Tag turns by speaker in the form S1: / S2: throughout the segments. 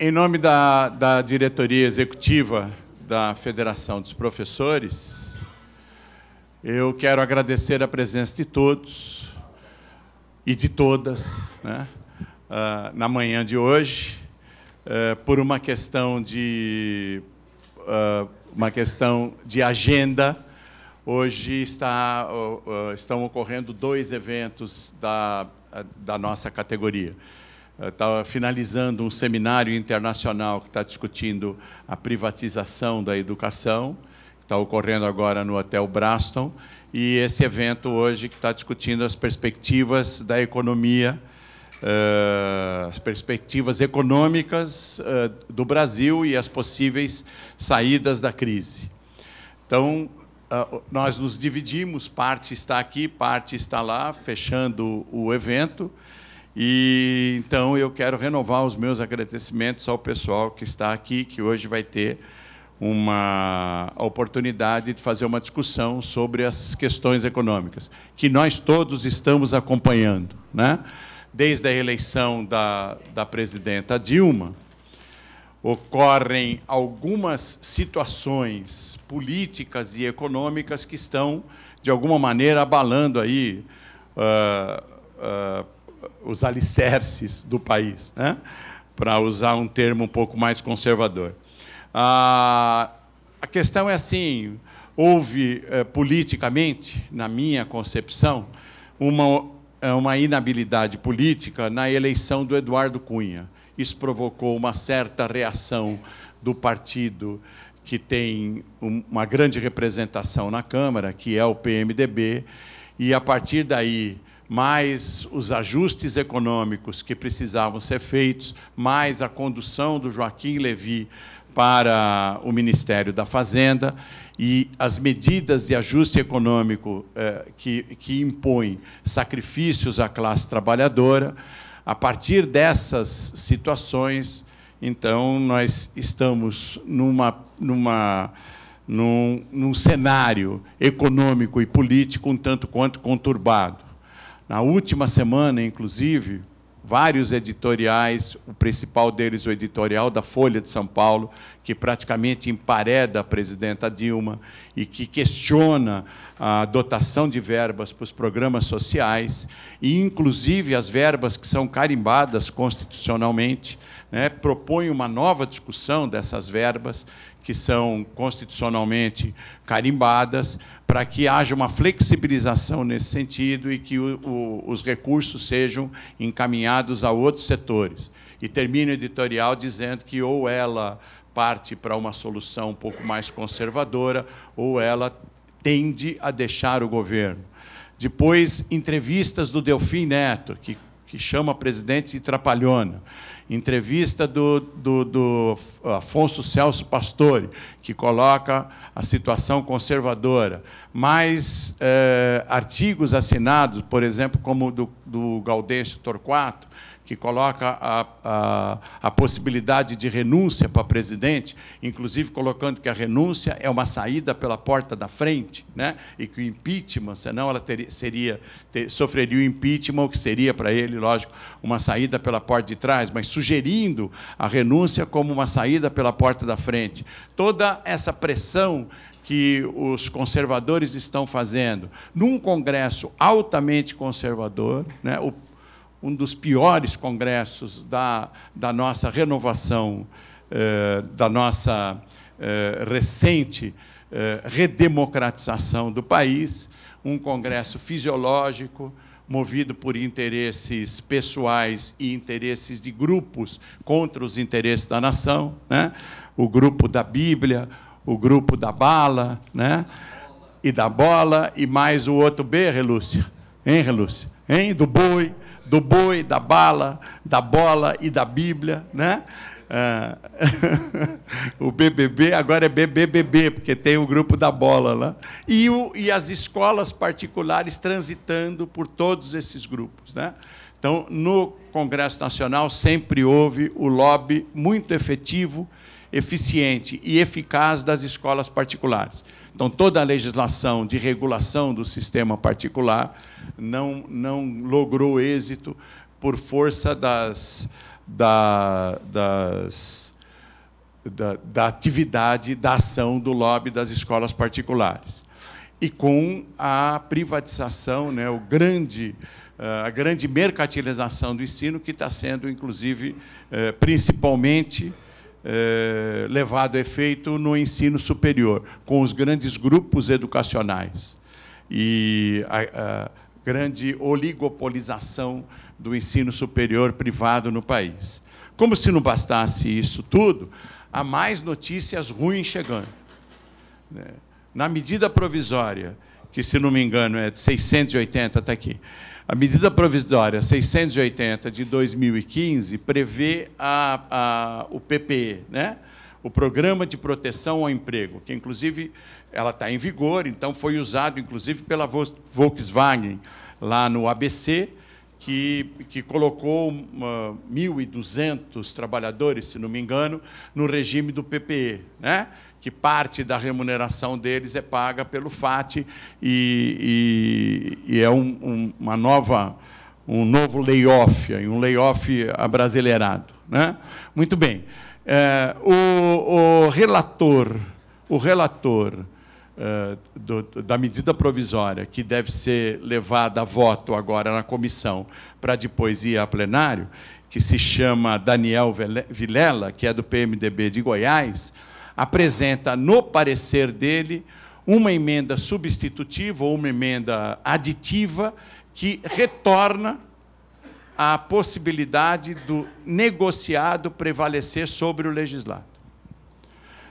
S1: em nome da, da diretoria executiva da Federação dos Professores, eu quero agradecer a presença de todos e de todas né, ah, na manhã de hoje, eh, por uma questão de, ah, uma questão de agenda. Hoje está, ah, estão ocorrendo dois eventos da, da nossa categoria está finalizando um seminário internacional que está discutindo a privatização da educação, que está ocorrendo agora no Hotel Braston, e esse evento hoje que está discutindo as perspectivas da economia, eh, as perspectivas econômicas eh, do Brasil e as possíveis saídas da crise. Então, nós nos dividimos, parte está aqui, parte está lá, fechando o evento. E então eu quero renovar os meus agradecimentos ao pessoal que está aqui, que hoje vai ter uma oportunidade de fazer uma discussão sobre as questões econômicas, que nós todos estamos acompanhando, né? desde a eleição da, da presidenta Dilma, ocorrem algumas situações políticas e econômicas que estão, de alguma maneira, abalando aí uh, uh, os alicerces do país, né? para usar um termo um pouco mais conservador. Ah, a questão é assim: houve eh, politicamente, na minha concepção, uma, eh, uma inabilidade política na eleição do Eduardo Cunha. Isso provocou uma certa reação do partido que tem uma grande representação na Câmara, que é o PMDB, e a partir daí mais os ajustes econômicos que precisavam ser feitos, mais a condução do Joaquim Levi para o Ministério da Fazenda e as medidas de ajuste econômico eh, que, que impõem sacrifícios à classe trabalhadora. A partir dessas situações, então, nós estamos numa, numa, num, num cenário econômico e político um tanto quanto conturbado. Na última semana, inclusive, vários editoriais, o principal deles, o editorial da Folha de São Paulo, que praticamente empareda a presidenta Dilma e que questiona a dotação de verbas para os programas sociais, e inclusive as verbas que são carimbadas constitucionalmente, né, propõe uma nova discussão dessas verbas que são constitucionalmente carimbadas, para que haja uma flexibilização nesse sentido e que o, o, os recursos sejam encaminhados a outros setores. E termina o editorial dizendo que ou ela parte para uma solução um pouco mais conservadora, ou ela tende a deixar o governo. Depois, entrevistas do Delfim Neto, que que chama presidente de trapalhona. Entrevista do, do, do, Afonso Celso Pastore, que coloca a situação conservadora. Mais eh, artigos assinados, por exemplo, como do, do Gaudêncio Torquato, que coloca a, a, a possibilidade de renúncia para presidente, inclusive colocando que a renúncia é uma saída pela porta da frente, né? e que o impeachment, senão ela teria, seria, ter, sofreria o impeachment, o que seria para ele, lógico, uma saída pela porta de trás, mas sugerindo a renúncia como uma saída pela porta da frente. Toda essa pressão que os conservadores estão fazendo num Congresso altamente conservador, né? o um dos piores congressos da, da nossa renovação, eh, da nossa eh, recente eh, redemocratização do país, um congresso fisiológico, movido por interesses pessoais e interesses de grupos contra os interesses da nação, né? o grupo da Bíblia, o grupo da bala, né? e da bola, e mais o outro B, Relúcia, hein, Relúcia? Hein? Do boi do boi, da bala, da bola e da Bíblia, né? Ah, o BBB agora é BBBB, porque tem o grupo da bola lá. E, o, e as escolas particulares transitando por todos esses grupos. Né? Então, no Congresso Nacional sempre houve o lobby muito efetivo eficiente e eficaz das escolas particulares. Então, toda a legislação de regulação do sistema particular não, não logrou êxito por força das, da, das, da, da atividade, da ação do lobby das escolas particulares. E com a privatização, né, o grande eh, a grande mercantilização do ensino, que está sendo, inclusive, eh, principalmente é, levado a efeito no ensino superior, com os grandes grupos educacionais e a, a grande oligopolização do ensino superior privado no país. Como se não bastasse isso tudo, há mais notícias ruins chegando. Né? Na medida provisória, que se não me engano é de 680, está aqui, a medida provisória 680 de 2015 prevê a, a, o PPE, né? o Programa de Proteção ao Emprego, que inclusive ela está em vigor, então foi usado inclusive pela Volkswagen lá no ABC, que, que colocou 1.200 trabalhadores, se não me engano, no regime do PPE. Né? que parte da remuneração deles é paga pelo FAT e, e, e é um, um, uma nova, um novo layoff, um layoff abrasileirado. Né? Muito bem. É, o, o, relator, o relator é, do, da medida provisória, que deve ser levada a voto agora na comissão, para depois ir a plenário, que se chama Daniel Vilela, que é do PMDB de Goiás, apresenta no parecer dele uma emenda substitutiva ou uma emenda aditiva que retorna a possibilidade do negociado prevalecer sobre o legislado.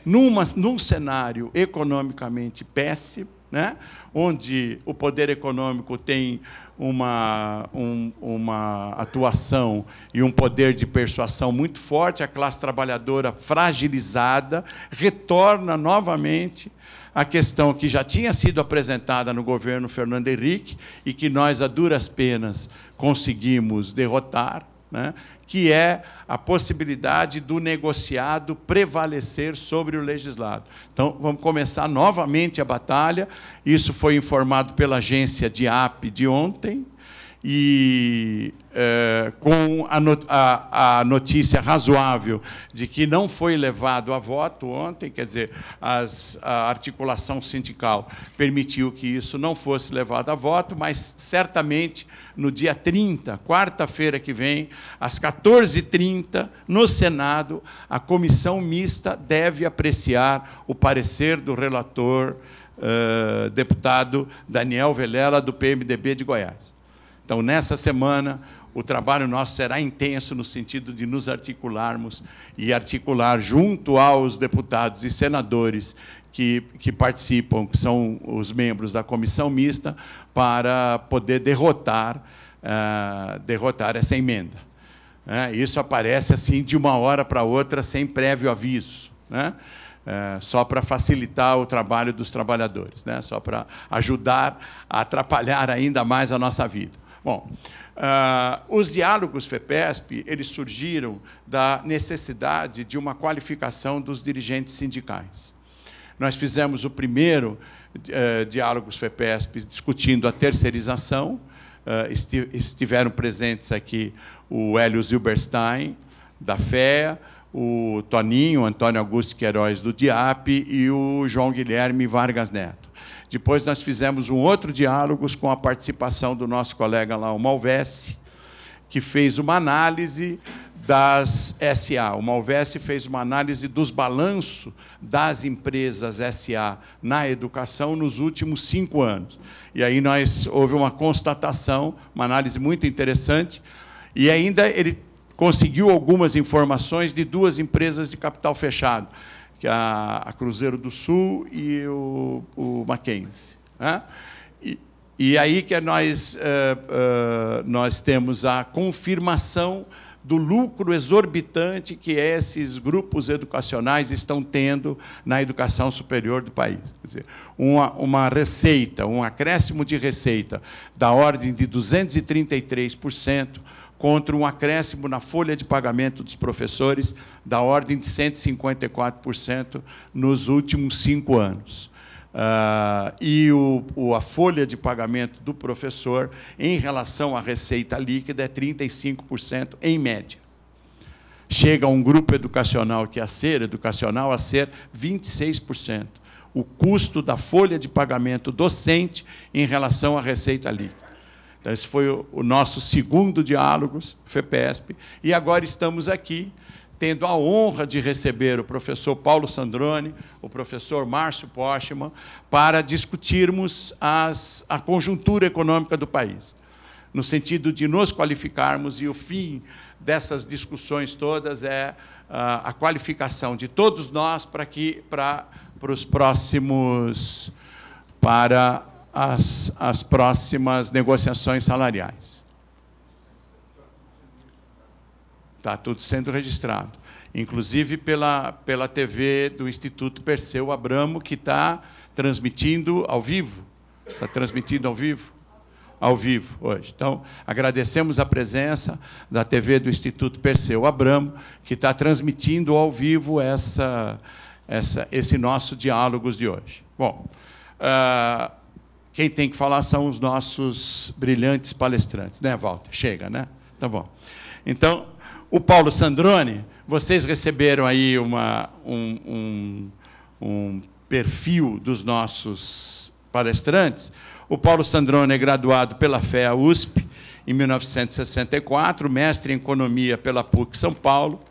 S1: Numa, num cenário economicamente péssimo, né, onde o poder econômico tem uma, um, uma atuação e um poder de persuasão muito forte, a classe trabalhadora fragilizada retorna novamente à questão que já tinha sido apresentada no governo Fernando Henrique e que nós, a duras penas, conseguimos derrotar né, que é a possibilidade do negociado prevalecer sobre o legislado. Então, vamos começar novamente a batalha. Isso foi informado pela agência de AP de ontem. E eh, com a, not a, a, notícia razoável de que não foi levado a voto ontem, quer dizer, as, a articulação sindical permitiu que isso não fosse levado a voto, mas certamente no dia 30, quarta-feira que vem, às 14h30, no Senado, a comissão mista deve apreciar o parecer do relator, eh, deputado Daniel Velela, do PMDB de Goiás. Então, nessa semana, o trabalho nosso será intenso no sentido de nos articularmos e articular junto aos deputados e senadores que, que participam, que são os membros da comissão mista, para poder derrotar, uh, derrotar essa emenda. É, isso aparece assim de uma hora para outra, sem prévio aviso. Né? É, só para facilitar o trabalho dos trabalhadores, né? só para ajudar a atrapalhar ainda mais a nossa vida. Bom, ah, os diálogos FEPESP eles surgiram da necessidade de uma qualificação dos dirigentes sindicais. Nós fizemos o primeiro eh, diálogos FEPESP discutindo a terceirização. Ah, esti estiveram presentes aqui o Hélio Zilberstein, da FEA, o Toninho, Antônio Augusto Queiroz, é do DIAP, e o João Guilherme Vargas Neto. Depois nós fizemos um outro diálogo com a participação do nosso colega lá, o Malvesse, que fez uma análise das SA. O Malvesse fez uma análise dos balanços das empresas SA na educação nos últimos cinco anos. E aí nós houve uma constatação, uma análise muito interessante, e ainda ele conseguiu algumas informações de duas empresas de capital fechado, que é a, a Cruzeiro do Sul e o, o Mackenzie. Né? E, e, aí que é nós, eh, eh, nós temos a confirmação do lucro exorbitante que esses grupos educacionais estão tendo na educação superior do país. Quer dizer, uma, uma receita, um acréscimo de receita da ordem de 233%, contra um acréscimo na folha de pagamento dos professores da ordem de 154% nos últimos cinco anos. Uh, e o, o, a folha de pagamento do professor em relação à receita líquida é 35% em média. Chega um grupo educacional que é a ser educacional a ser 26%. O custo da folha de pagamento docente em relação à receita líquida. Então, esse foi o nosso segundo diálogo, FEPESP. E agora estamos aqui tendo a honra de receber o professor Paulo Sandrone, o professor Márcio Postman, para discutirmos as, a conjuntura econômica do país, no sentido de nos qualificarmos, e o fim dessas discussões todas é a, ah, a qualificação de todos nós para que para, para os próximos. para as, as próximas negociações salariais. Está tudo sendo registrado. Inclusive pela, pela TV do Instituto Perseu Abramo, que está transmitindo ao vivo. Está transmitindo ao vivo? Ao vivo hoje. Então, agradecemos a presença da TV do Instituto Perseu Abramo, que está transmitindo ao vivo essa, essa, esse nosso diálogos de hoje. Bom, uh, quem tem que falar são os nossos brilhantes palestrantes, né, Walter? Chega, né? Tá bom. Então, o Paulo Sandrone, vocês receberam aí uma, um, um, um perfil dos nossos palestrantes. O Paulo Sandrone é graduado pela FEA USP em 1964, mestre em economia pela PUC São Paulo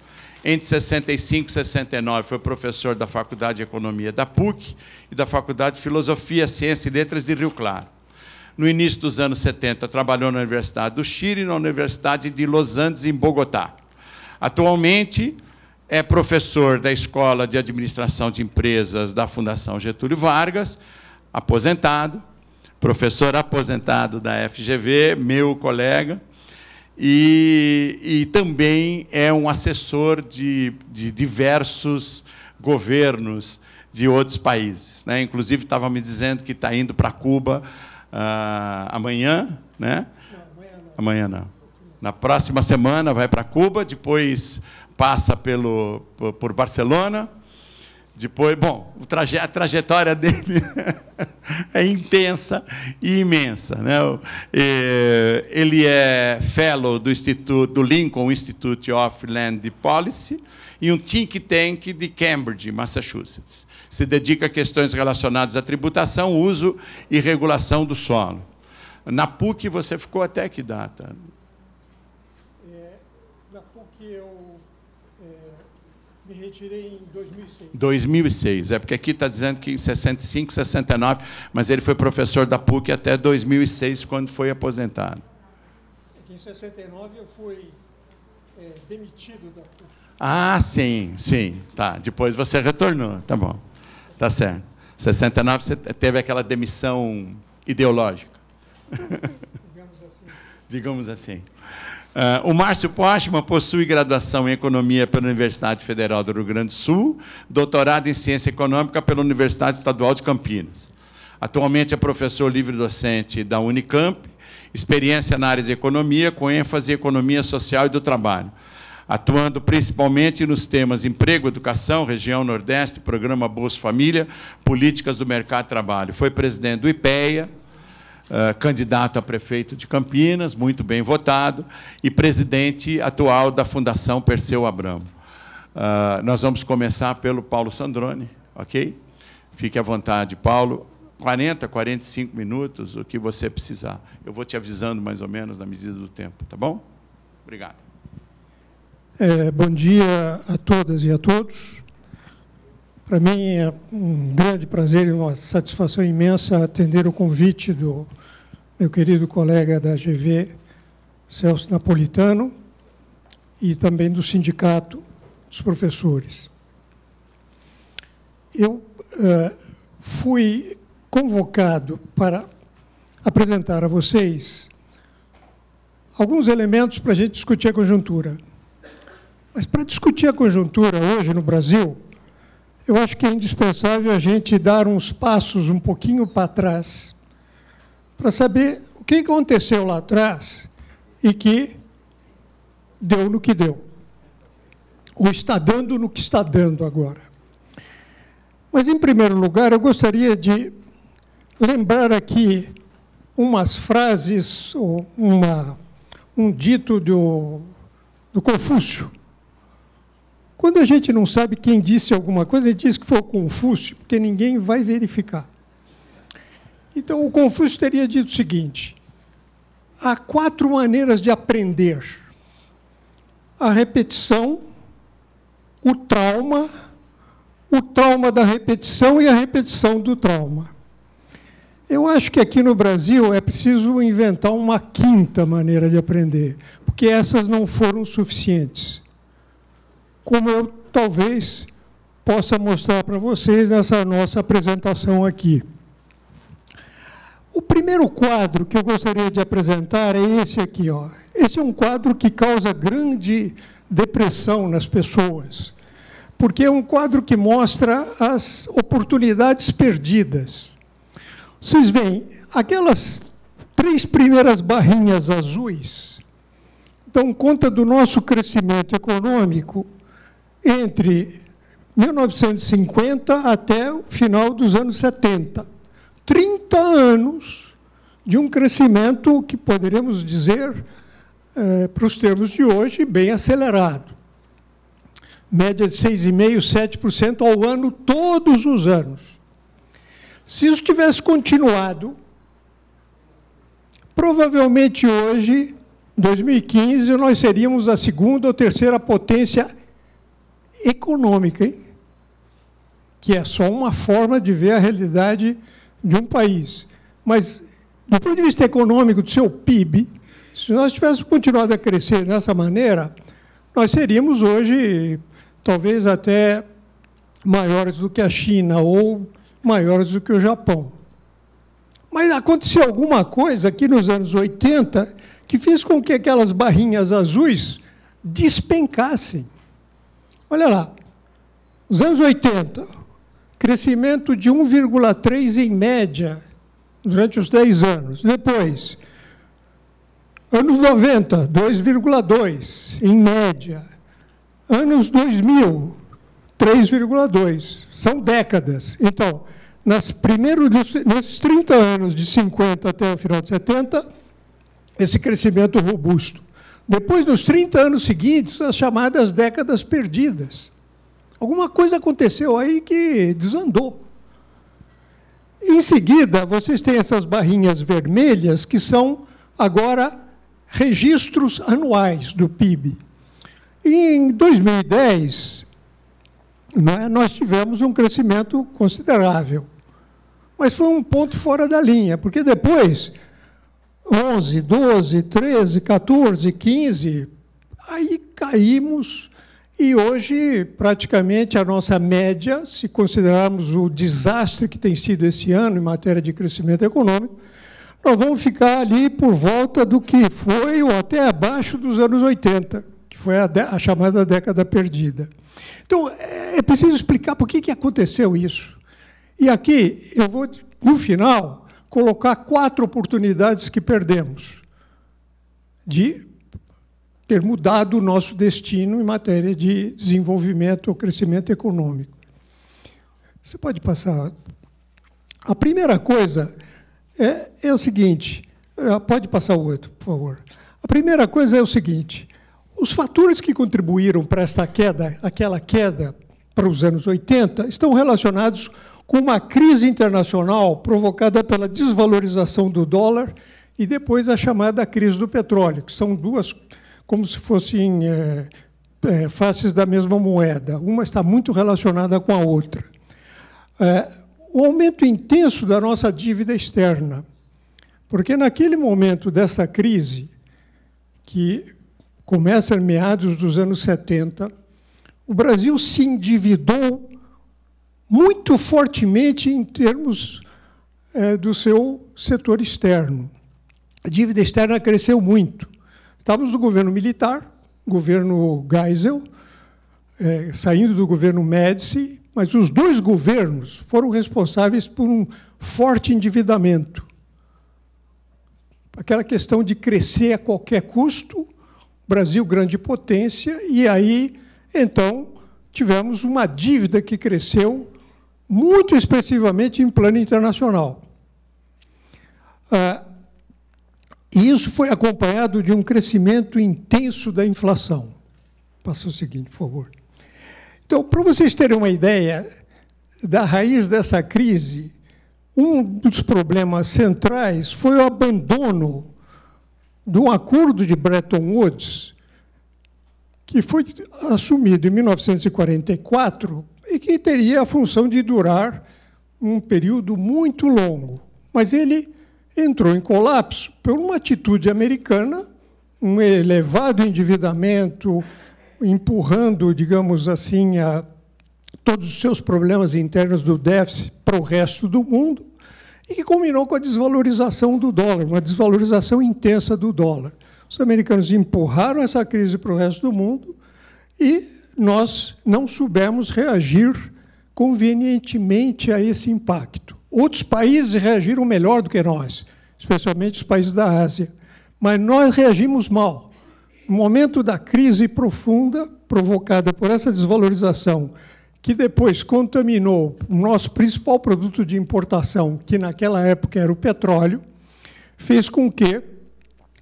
S1: entre 65 e 69. Foi professor da Faculdade de Economia da PUC e da Faculdade de Filosofia, Ciência e Letras de Rio Claro. No início dos anos 70, trabalhou na Universidade do Chile e na Universidade de Los Andes, em Bogotá. Atualmente, é professor da Escola de Administração de Empresas da Fundação Getúlio Vargas, aposentado, professor aposentado da FGV, meu colega, e, e também é um assessor de, de diversos governos de outros países. Né? Inclusive, estava me dizendo que está indo para Cuba uh, amanhã, né? Não, amanhã não. Amanhã não. Na próxima semana vai para Cuba, depois passa pelo, por Barcelona, depois, bom, traje, a trajetória dele é intensa e imensa. Né? É, ele é fellow do, Instituto, do Lincoln Institute of Land Policy e um think tank de Cambridge, Massachusetts. Se dedica a questões relacionadas à tributação, uso e regulação do solo. Na PUC você ficou até que data? Me retirei em 2006. 2006, é porque aqui está dizendo que em 65, 69, mas ele foi professor da PUC até 2006, quando foi aposentado.
S2: É em 69 eu fui é, demitido da PUC.
S1: Ah, sim, sim, tá. Depois você retornou, tá bom, tá certo. 69 você teve aquela demissão ideológica. Digamos assim. Digamos assim. Uh, o Márcio Postman possui graduação em Economia pela Universidade Federal do Rio Grande do Sul, doutorado em Ciência Econômica pela Universidade Estadual de Campinas. Atualmente é professor livre-docente da Unicamp, experiência na área de economia, com ênfase em economia social e do trabalho atuando principalmente nos temas emprego, educação, região Nordeste, programa Bolsa Família, políticas do mercado de trabalho. Foi presidente do IPEA, ah, candidato a prefeito de Campinas, muito bem votado, e presidente atual da Fundação Perseu Abramo. Uh, nós vamos começar pelo Paulo Sandrone, ok? Fique à vontade, Paulo. 40, 45 minutos, o que você precisar. Eu vou te avisando mais ou menos na medida do tempo, tá bom? Obrigado.
S2: É, bom dia a todas e a todos. Para mim é um grande prazer e uma satisfação imensa atender o convite do meu querido colega da GV, Celso Napolitano, e também do Sindicato dos Professores. Eu uh, fui convocado para apresentar a vocês alguns elementos para a gente discutir a conjuntura. Mas para discutir a conjuntura hoje no Brasil, eu acho que é indispensável a gente dar uns passos um pouquinho para trás para saber o que aconteceu lá atrás e que deu no que deu. Ou está dando no que está dando agora. Mas, em primeiro lugar, eu gostaria de lembrar aqui umas frases, ou uma, um dito do, do Confúcio, quando a gente não sabe quem disse alguma coisa, a gente diz que foi o Confúcio, porque ninguém vai verificar. Então, o Confúcio teria dito o seguinte: há quatro maneiras de aprender: a repetição, o trauma, o trauma da repetição e a repetição do trauma. Eu acho que aqui no Brasil é preciso inventar uma quinta maneira de aprender, porque essas não foram suficientes como eu talvez possa mostrar para vocês nessa nossa apresentação aqui. O primeiro quadro que eu gostaria de apresentar é esse aqui. Ó. Esse é um quadro que causa grande depressão nas pessoas, porque é um quadro que mostra as oportunidades perdidas. Vocês veem, aquelas três primeiras barrinhas azuis dão conta do nosso crescimento econômico entre 1950 até o final dos anos 70. 30 anos de um crescimento que poderíamos dizer, eh, para os termos de hoje, bem acelerado. Média de 6,5%, 7% ao ano, todos os anos. Se isso tivesse continuado, provavelmente hoje, 2015, nós seríamos a segunda ou terceira potência econômica, hein? que é só uma forma de ver a realidade de um país. Mas, do ponto de vista econômico, do seu PIB, se nós tivéssemos continuado a crescer dessa maneira, nós seríamos hoje talvez até maiores do que a China ou maiores do que o Japão. Mas aconteceu alguma coisa aqui nos anos 80 que fez com que aquelas barrinhas azuis despencassem. Olha lá, os anos 80, crescimento de 1,3 em média durante os 10 anos. Depois, anos 90, 2,2 em média. Anos 2000, 3,2. São décadas. Então, nas primeiros nesses 30 anos, de 50 até o final de 70, esse crescimento robusto. Depois, nos 30 anos seguintes, as chamadas décadas perdidas. Alguma coisa aconteceu aí que desandou. Em seguida, vocês têm essas barrinhas vermelhas que são agora registros anuais do PIB. Em 2010, é, nós tivemos um crescimento considerável. Mas foi um ponto fora da linha, porque depois 11, 12, 13, 14, 15, aí caímos e hoje praticamente a nossa média, se considerarmos o desastre que tem sido esse ano em matéria de crescimento econômico, nós vamos ficar ali por volta do que foi ou até abaixo dos anos 80, que foi a, a chamada década perdida. Então, é, é preciso explicar por que, que aconteceu isso. E aqui eu vou, no final, colocar quatro oportunidades que perdemos de ter mudado o nosso destino em matéria de desenvolvimento ou crescimento econômico. Você pode passar. A primeira coisa é, é o seguinte: ah, pode passar o outro, por favor. A primeira coisa é o seguinte: os fatores que contribuíram para esta queda, aquela queda para os anos 80, estão relacionados com com uma crise internacional provocada pela desvalorização do dólar e depois a chamada crise do petróleo, que são duas como se fossem é, é, faces da mesma moeda. Uma está muito relacionada com a outra. É, o aumento intenso da nossa dívida externa, porque naquele momento dessa crise, que começa em meados dos anos 70, o Brasil se endividou muito fortemente em termos é, do seu setor externo. A dívida externa cresceu muito. Estávamos no governo militar, governo Geisel, é, saindo do governo Médici, mas os dois governos foram responsáveis por um forte endividamento. Aquela questão de crescer a qualquer custo, Brasil grande potência, e aí, então, tivemos uma dívida que cresceu muito expressivamente em plano internacional. Ah, e isso foi acompanhado de um crescimento intenso da inflação. Passa o seguinte, por favor. Então, para vocês terem uma ideia da raiz dessa crise, um dos problemas centrais foi o abandono de um acordo de Bretton Woods que foi assumido em 1944 e que teria a função de durar um período muito longo. Mas ele entrou em colapso por uma atitude americana, um elevado endividamento, empurrando, digamos assim, a, todos os seus problemas internos do déficit para o resto do mundo, e que combinou com a desvalorização do dólar, uma desvalorização intensa do dólar. Os americanos empurraram essa crise para o resto do mundo e nós não soubemos reagir convenientemente a esse impacto. Outros países reagiram melhor do que nós, especialmente os países da Ásia, mas nós reagimos mal. No momento da crise profunda provocada por essa desvalorização, que depois contaminou o nosso principal produto de importação, que naquela época era o petróleo, fez com que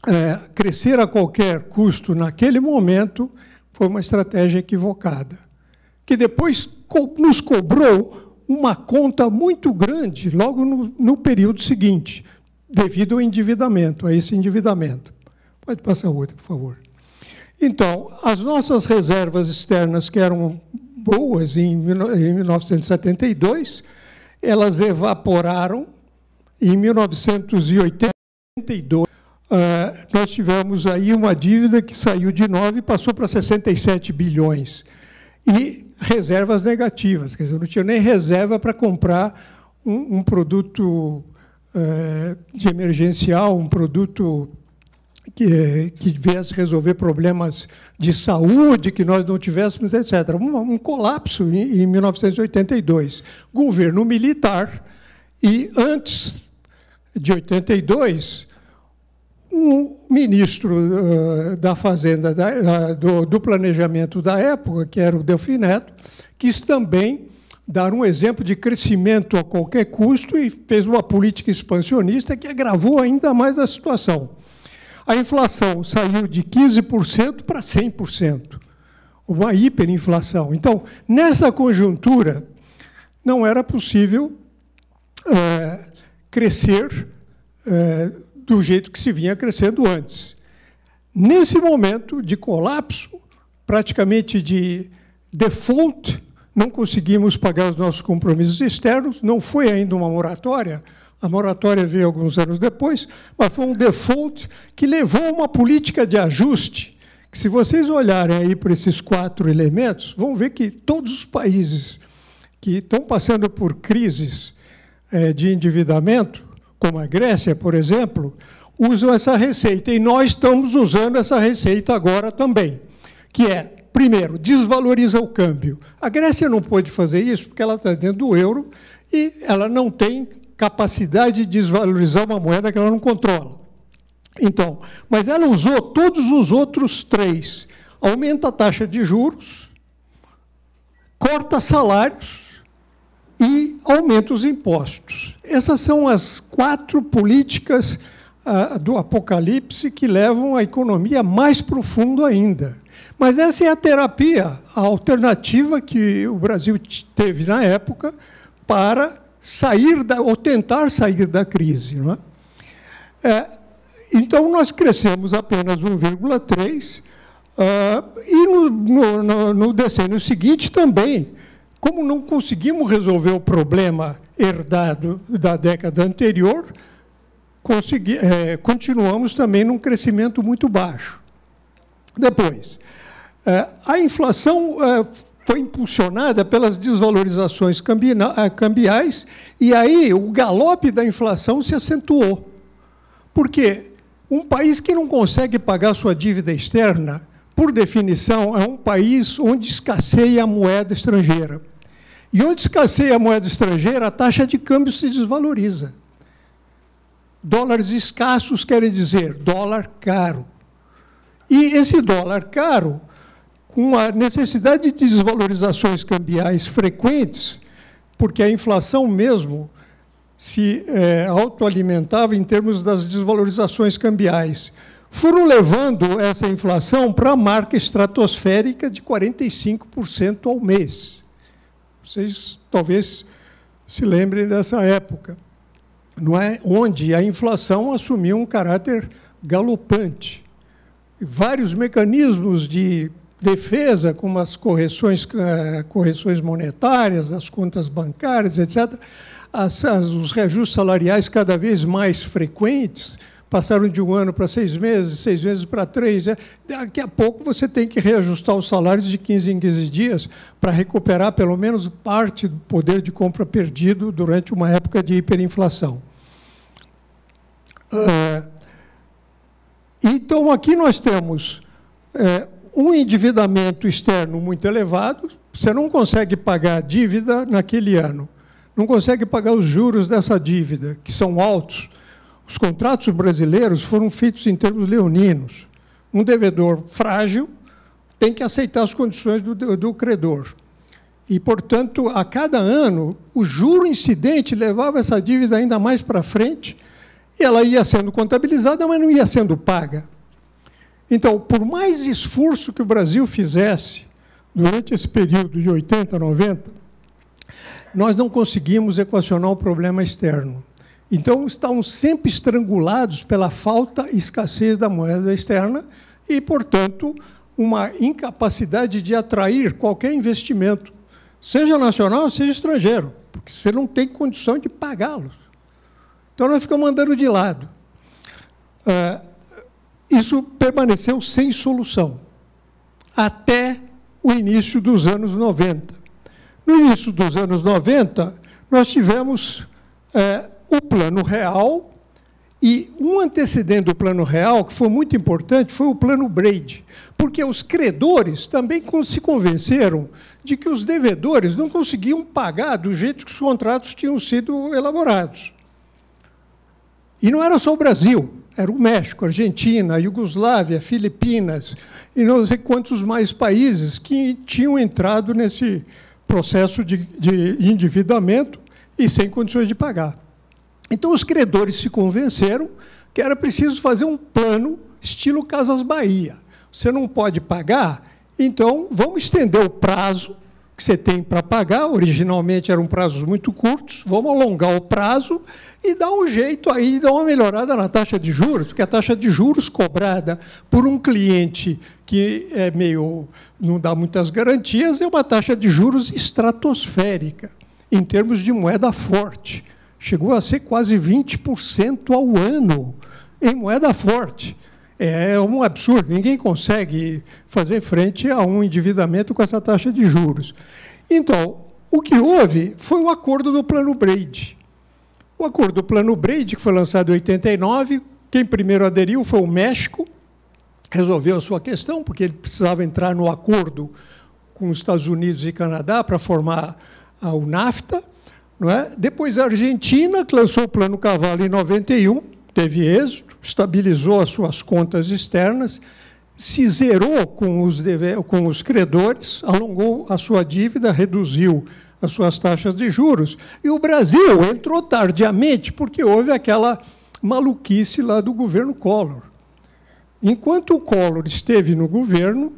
S2: é, crescer a qualquer custo naquele momento foi uma estratégia equivocada, que depois co nos cobrou uma conta muito grande logo no, no, período seguinte, devido ao endividamento, a esse endividamento. Pode passar outra, por favor. Então, as nossas reservas externas, que eram boas em, em 1972, elas evaporaram em 1982 ah, nós tivemos aí uma dívida que saiu de 9 e passou para 67 bilhões. E reservas negativas, quer dizer, não tinha nem reserva para comprar um, um produto eh, de emergencial, um produto que, que viesse resolver problemas de saúde que nós não tivéssemos, etc. Um, um colapso em, em 1982. Governo militar, e antes de 82, o ministro uh, da Fazenda, da, uh, do, do, Planejamento da época, que era o Delfim Neto, quis também dar um exemplo de crescimento a qualquer custo e fez uma política expansionista que agravou ainda mais a situação. A inflação saiu de 15% para 100%, uma hiperinflação. Então, nessa conjuntura, não era possível eh, crescer eh, do jeito que se vinha crescendo antes. Nesse momento de colapso, praticamente de default, não conseguimos pagar os nossos compromissos externos, não foi ainda uma moratória, a moratória veio alguns anos depois, mas foi um default que levou a uma política de ajuste. Que se vocês olharem aí para esses quatro elementos, vão ver que todos os países que estão passando por crises eh, de endividamento como a Grécia, por exemplo, usam essa receita. E nós estamos usando essa receita agora também, que é, primeiro, desvaloriza o câmbio. A Grécia não pôde fazer isso porque ela está dentro do euro e ela não tem capacidade de desvalorizar uma moeda que ela não controla. Então, mas ela usou todos os outros três. Aumenta a taxa de juros, corta salários, e aumenta os impostos. Essas são as quatro políticas ah, do Apocalipse que levam a economia mais profundo ainda. Mas essa é a terapia, a alternativa que o Brasil teve na época para sair da, ou tentar sair da crise. Não é? é então, nós crescemos apenas 1,3%. Uh, ah, e no, no, no, decênio seguinte também como não conseguimos resolver o problema herdado da década anterior, consegui, é, continuamos também num crescimento muito baixo. Depois, é, a inflação é, foi impulsionada pelas desvalorizações cambiais e aí o galope da inflação se acentuou. Porque um país que não consegue pagar sua dívida externa, por definição, é um país onde escasseia a moeda estrangeira. E onde escasseia a moeda estrangeira, a taxa de câmbio se desvaloriza. Dólares escassos querem dizer dólar caro. E esse dólar caro, com a necessidade de desvalorizações cambiais frequentes, porque a inflação mesmo se é, autoalimentava em termos das desvalorizações cambiais, foram levando essa inflação para a marca estratosférica de 45% ao mês. Vocês talvez se lembrem dessa época, não é? onde a inflação assumiu um caráter galopante. Vários mecanismos de defesa, como as correções, eh, correções monetárias, as contas bancárias, etc., as, as, os reajustes salariais cada vez mais frequentes, passaram de um ano para seis meses, seis meses para três. É. Daqui a pouco você tem que reajustar os salários de 15 em 15 dias para recuperar pelo menos parte do poder de compra perdido durante uma época de hiperinflação. É, então, aqui nós temos é, um endividamento externo muito elevado, você não consegue pagar a dívida naquele ano, não consegue pagar os juros dessa dívida, que são altos os contratos brasileiros foram feitos em termos leoninos. Um devedor frágil tem que aceitar as condições do, do credor. E, portanto, a cada ano, o juro incidente levava essa dívida ainda mais para frente, e ela ia sendo contabilizada, mas não ia sendo paga. Então, por mais esforço que o Brasil fizesse durante esse período de 80, 90, nós não conseguimos equacionar o problema externo. Então, estavam sempre estrangulados pela falta e escassez da moeda externa e, portanto, uma incapacidade de atrair qualquer investimento, seja nacional, seja estrangeiro, porque você não tem condição de pagá-los. Então, nós ficamos andando de lado. Ah, isso permaneceu sem solução até o início dos anos 90. No início dos anos 90, nós tivemos eh, o plano real, e um antecedente do plano real, que foi muito importante, foi o plano Braid, porque os credores também se convenceram de que os devedores não conseguiam pagar do jeito que os contratos tinham sido elaborados. E não era só o Brasil, era o México, Argentina, Iugoslávia, Filipinas e não sei quantos mais países que tinham entrado nesse processo de, de endividamento e sem condições de pagar. Então os credores se convenceram que era preciso fazer um plano estilo Casas Bahia. Você não pode pagar, então vamos estender o prazo que você tem para pagar. Originalmente eram prazos muito curtos, vamos alongar o prazo e dar um jeito aí, dar uma melhorada na taxa de juros, porque a taxa de juros cobrada por um cliente que é meio não dá muitas garantias é uma taxa de juros estratosférica em termos de moeda forte chegou a ser quase 20% ao ano em moeda forte. É um absurdo, ninguém consegue fazer frente a um endividamento com essa taxa de juros. Então, o que houve foi o acordo do Plano Braid. O acordo do Plano Braid, que foi lançado em 89, quem primeiro aderiu foi o México, resolveu a sua questão, porque ele precisava entrar no acordo com os Estados Unidos e Canadá para formar o NAFTA. Não é? Depois a Argentina, que lançou o Plano Cavalo em 91, teve êxito, estabilizou as suas contas externas, se zerou com os, deve... com os credores, alongou a sua dívida, reduziu as suas taxas de juros. E o Brasil entrou tardiamente, porque houve aquela maluquice lá do governo Collor. Enquanto o Collor esteve no governo,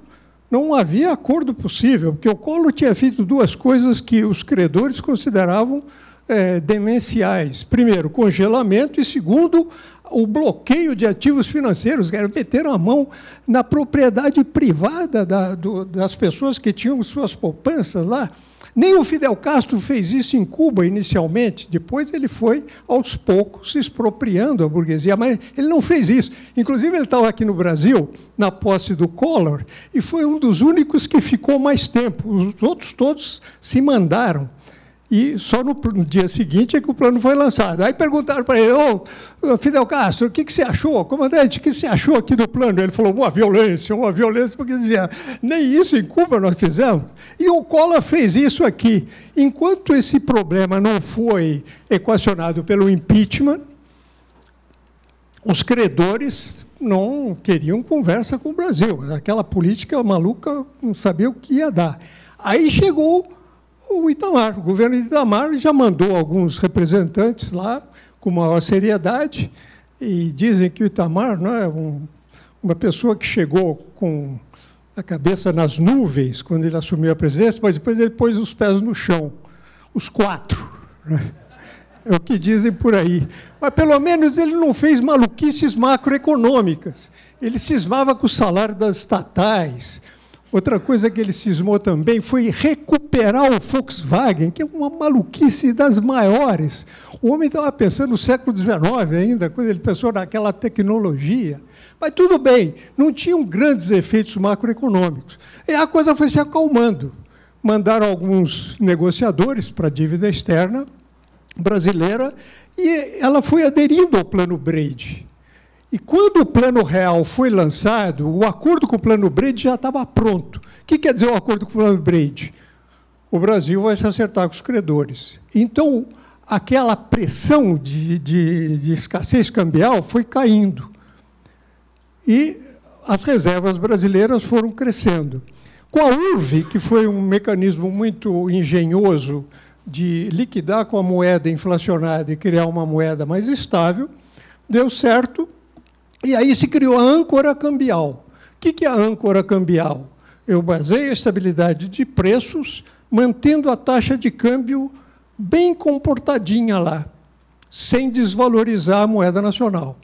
S2: não havia acordo possível, porque o Collor tinha feito duas coisas que os credores consideravam é, demenciais. Primeiro, congelamento, e segundo, o bloqueio de ativos financeiros, que era meter a mão na propriedade privada da, do, das pessoas que tinham suas poupanças lá. Nem o Fidel Castro fez isso em Cuba inicialmente, depois ele foi aos poucos se expropriando a burguesia, mas ele não fez isso. Inclusive, ele estava aqui no Brasil, na posse do Collor, e foi um dos únicos que ficou mais tempo. Os outros todos se mandaram. E só no, dia seguinte é que o plano foi lançado. Aí perguntaram para ele, ô, oh, Fidel Castro, o que, que você achou? Comandante, o que você achou aqui do plano? Ele falou, uma violência, uma violência, porque dizia, nem isso em Cuba nós fizemos. E o Collor fez isso aqui. Enquanto esse problema não foi equacionado pelo impeachment, os credores não queriam conversa com o Brasil. Aquela política maluca não sabia o que ia dar. Aí chegou o Itamar. O governo de Itamar já mandou alguns representantes lá com maior seriedade e dizem que o Itamar não né, é um, uma pessoa que chegou com a cabeça nas nuvens quando ele assumiu a presidência, mas depois ele pôs os pés no chão, os quatro. Né? É o que dizem por aí. Mas pelo menos ele não fez maluquices macroeconômicas. Ele cismava com o salário das estatais, Outra coisa que ele cismou também foi recuperar o Volkswagen, que é uma maluquice das maiores. O homem estava pensando no século XIX ainda, quando ele pensou naquela tecnologia. Mas tudo bem, não tinham grandes efeitos macroeconômicos. E a coisa foi se acalmando. Mandaram alguns negociadores para a dívida externa brasileira e ela foi aderindo ao plano Braid. E quando o plano real foi lançado, o acordo com o plano Brady já estava pronto. O que quer dizer o acordo com o plano Brady? O Brasil vai se acertar com os credores. Então, aquela pressão de, de, de escassez cambial foi caindo. E as reservas brasileiras foram crescendo. Com a URV, que foi um mecanismo muito engenhoso de liquidar com a moeda inflacionada e criar uma moeda mais estável, deu certo e aí se criou a âncora cambial. O que é a âncora cambial? Eu baseio a estabilidade de preços mantendo a taxa de câmbio bem comportadinha lá, sem desvalorizar a moeda nacional.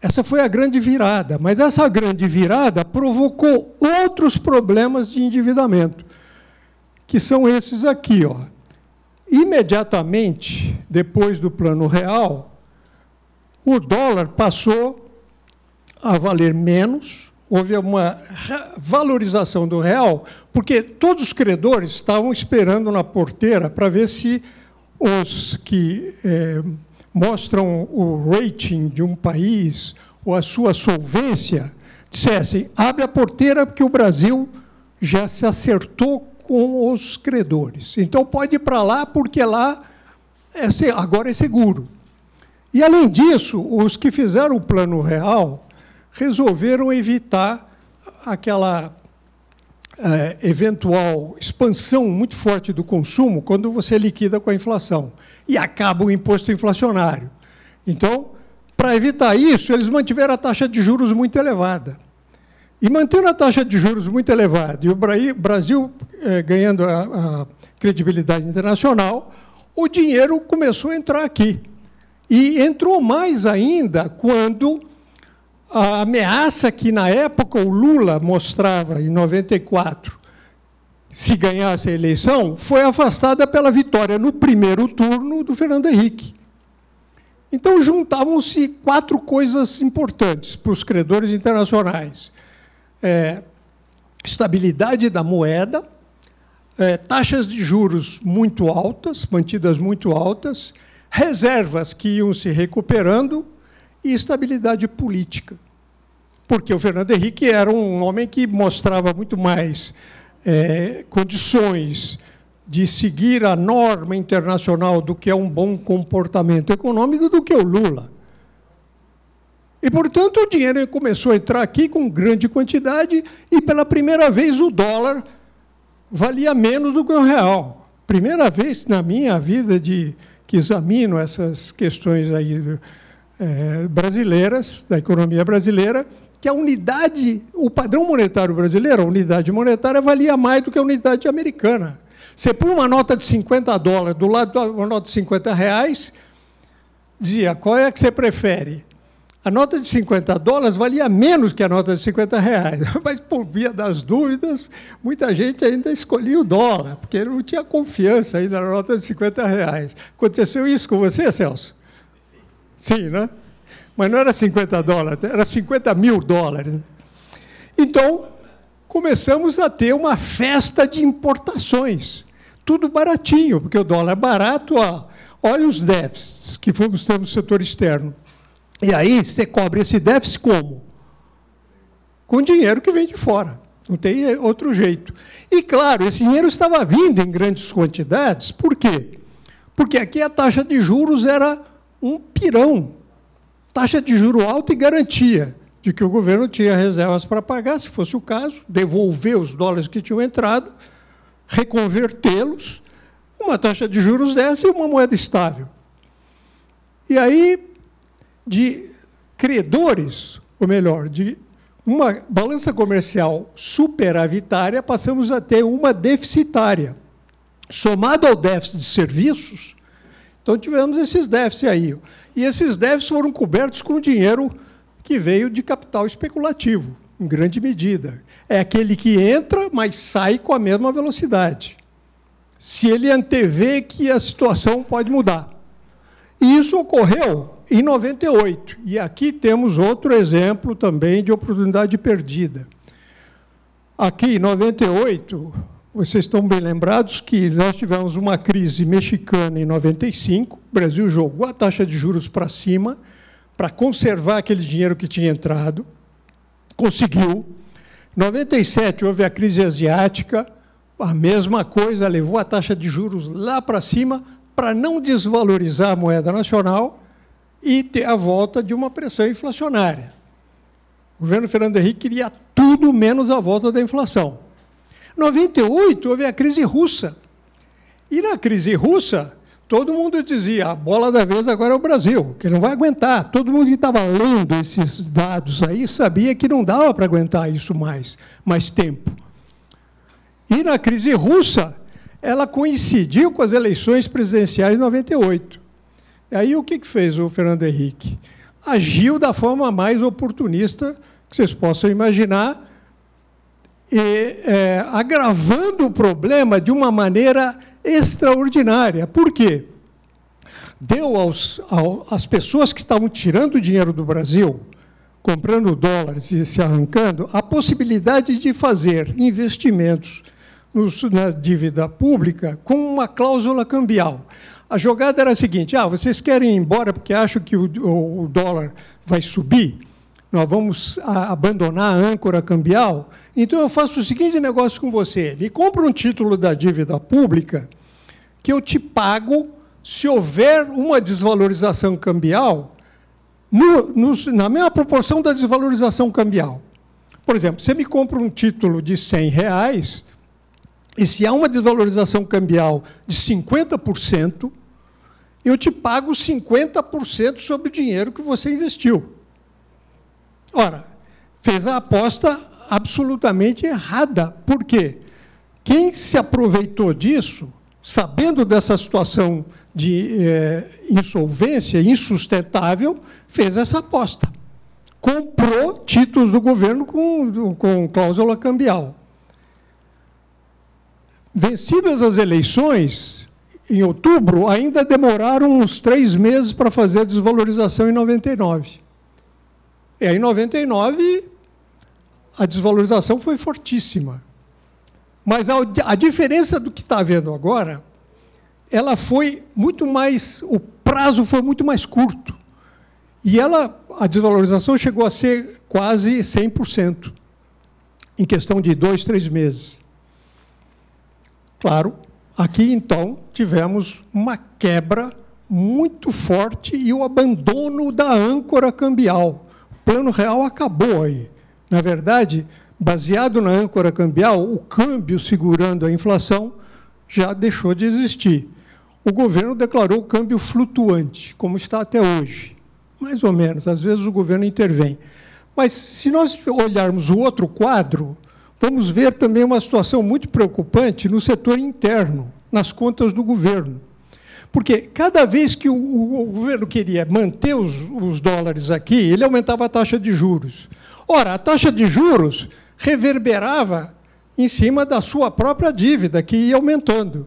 S2: Essa foi a grande virada, mas essa grande virada provocou outros problemas de endividamento, que são esses aqui. Ó. Imediatamente depois do Plano Real, o dólar passou a valer menos, houve uma valorização do real, porque todos os credores estavam esperando na porteira para ver se os que é, mostram o rating de um país ou a sua solvência dissessem: abre a porteira porque o Brasil já se acertou com os credores. Então pode ir para lá porque lá é, agora é seguro. E, além disso, os que fizeram o plano real resolveram evitar aquela é, eventual expansão muito forte do consumo quando você liquida com a inflação e acaba o imposto inflacionário. Então, para evitar isso, eles mantiveram a taxa de juros muito elevada. E mantendo a taxa de juros muito elevada e o Brasil é, ganhando a, a credibilidade internacional, o dinheiro começou a entrar aqui. E entrou mais ainda quando a ameaça que, na época, o Lula mostrava, em 94, se ganhasse a eleição, foi afastada pela vitória no primeiro turno do Fernando Henrique. Então, juntavam-se quatro coisas importantes para os credores internacionais: é, estabilidade da moeda, é, taxas de juros muito altas, mantidas muito altas reservas que iam se recuperando e estabilidade política. Porque o Fernando Henrique era um homem que mostrava muito mais é, condições de seguir a norma internacional do que é um bom comportamento econômico do que o Lula. E, portanto, o dinheiro começou a entrar aqui com grande quantidade e, pela primeira vez, o dólar valia menos do que o real. Primeira vez na minha vida de que examinam essas questões aí, é, brasileiras, da economia brasileira, que a unidade, o padrão monetário brasileiro, a unidade monetária, valia mais do que a unidade americana. Você põe uma nota de 50 dólares do lado de uma nota de 50 reais, dizia qual é que você prefere, a nota de 50 dólares valia menos que a nota de 50 reais, mas por via das dúvidas, muita gente ainda escolhia o dólar, porque não tinha confiança ainda na nota de 50 reais. Aconteceu isso com você, Celso? Sim. Sim, né? Mas não era 50 dólares, era 50 mil dólares. Então, começamos a ter uma festa de importações. Tudo baratinho, porque o dólar é barato. Ó. Olha os déficits que fomos ter no setor externo. E aí você cobre esse déficit como? Com dinheiro que vem de fora. Não tem outro jeito. E claro, esse dinheiro estava vindo em grandes quantidades. Por quê? Porque aqui a taxa de juros era um pirão. Taxa de juro alta e garantia de que o governo tinha reservas para pagar, se fosse o caso, devolver os dólares que tinham entrado, reconvertê-los, uma taxa de juros dessa e uma moeda estável. E aí de credores, ou melhor, de uma balança comercial superavitária, passamos a ter uma deficitária. Somado ao déficit de serviços, então tivemos esses déficits aí. E esses déficits foram cobertos com dinheiro que veio de capital especulativo, em grande medida. É aquele que entra, mas sai com a mesma velocidade. Se ele antever que a situação pode mudar. E isso ocorreu em 98. E aqui temos outro exemplo também de oportunidade perdida. Aqui, em 98, vocês estão bem lembrados que nós tivemos uma crise mexicana em 95, o Brasil jogou a taxa de juros para cima para conservar aquele dinheiro que tinha entrado, conseguiu. Em 97 houve a crise asiática, a mesma coisa, levou a taxa de juros lá para cima para não desvalorizar a moeda nacional e ter a volta de uma pressão inflacionária. O governo Fernando Henrique queria tudo menos a volta da inflação. Em 98 houve a crise russa. E na crise russa, todo mundo dizia: a bola da vez agora é o Brasil, que não vai aguentar. Todo mundo que estava lendo esses dados aí sabia que não dava para aguentar isso mais, mais tempo. E na crise russa, ela coincidiu com as eleições presidenciais de 98. Aí o que, fez o Fernando Henrique? Agiu da forma mais oportunista que vocês possam imaginar, e, é, agravando o problema de uma maneira extraordinária. Por quê? Deu aos, ao, às pessoas que estavam tirando dinheiro do Brasil, comprando dólares e se arrancando, a possibilidade de fazer investimentos nos, na dívida pública com uma cláusula cambial. A jogada era a seguinte: ah, vocês querem ir embora porque acham que o, o dólar vai subir? Nós vamos a, abandonar a âncora cambial? Então eu faço o seguinte negócio com você: me compra um título da dívida pública que eu te pago se houver uma desvalorização cambial no, no, na mesma proporção da desvalorização cambial. Por exemplo, você me compra um título de 100 reais e se há uma desvalorização cambial de 50%, eu te pago 50% sobre o dinheiro que você investiu. Ora, fez a aposta absolutamente errada. Por quê? Quem se aproveitou disso, sabendo dessa situação de é, insolvência insustentável, fez essa aposta. Comprou títulos do governo com, com cláusula cambial. Vencidas as eleições, em outubro, ainda demoraram uns três meses para fazer a desvalorização em 99. E aí, é, em 99, a desvalorização foi fortíssima. Mas a, a diferença do que está havendo agora, ela foi muito mais. O prazo foi muito mais curto. E ela, a desvalorização chegou a ser quase 100%, em questão de dois, três meses. Claro, aqui então tivemos uma quebra muito forte e o abandono da âncora cambial. O plano real acabou aí. Na é verdade, baseado na âncora cambial, o câmbio segurando a inflação já deixou de existir. O governo declarou o câmbio flutuante, como está até hoje. Mais ou menos, às vezes o governo intervém. Mas se nós olharmos o outro quadro, Vamos ver também uma situação muito preocupante no setor interno, nas contas do governo. Porque cada vez que o, o, o governo queria manter os, os dólares aqui, ele aumentava a taxa de juros. Ora, a taxa de juros reverberava em cima da sua própria dívida, que ia aumentando.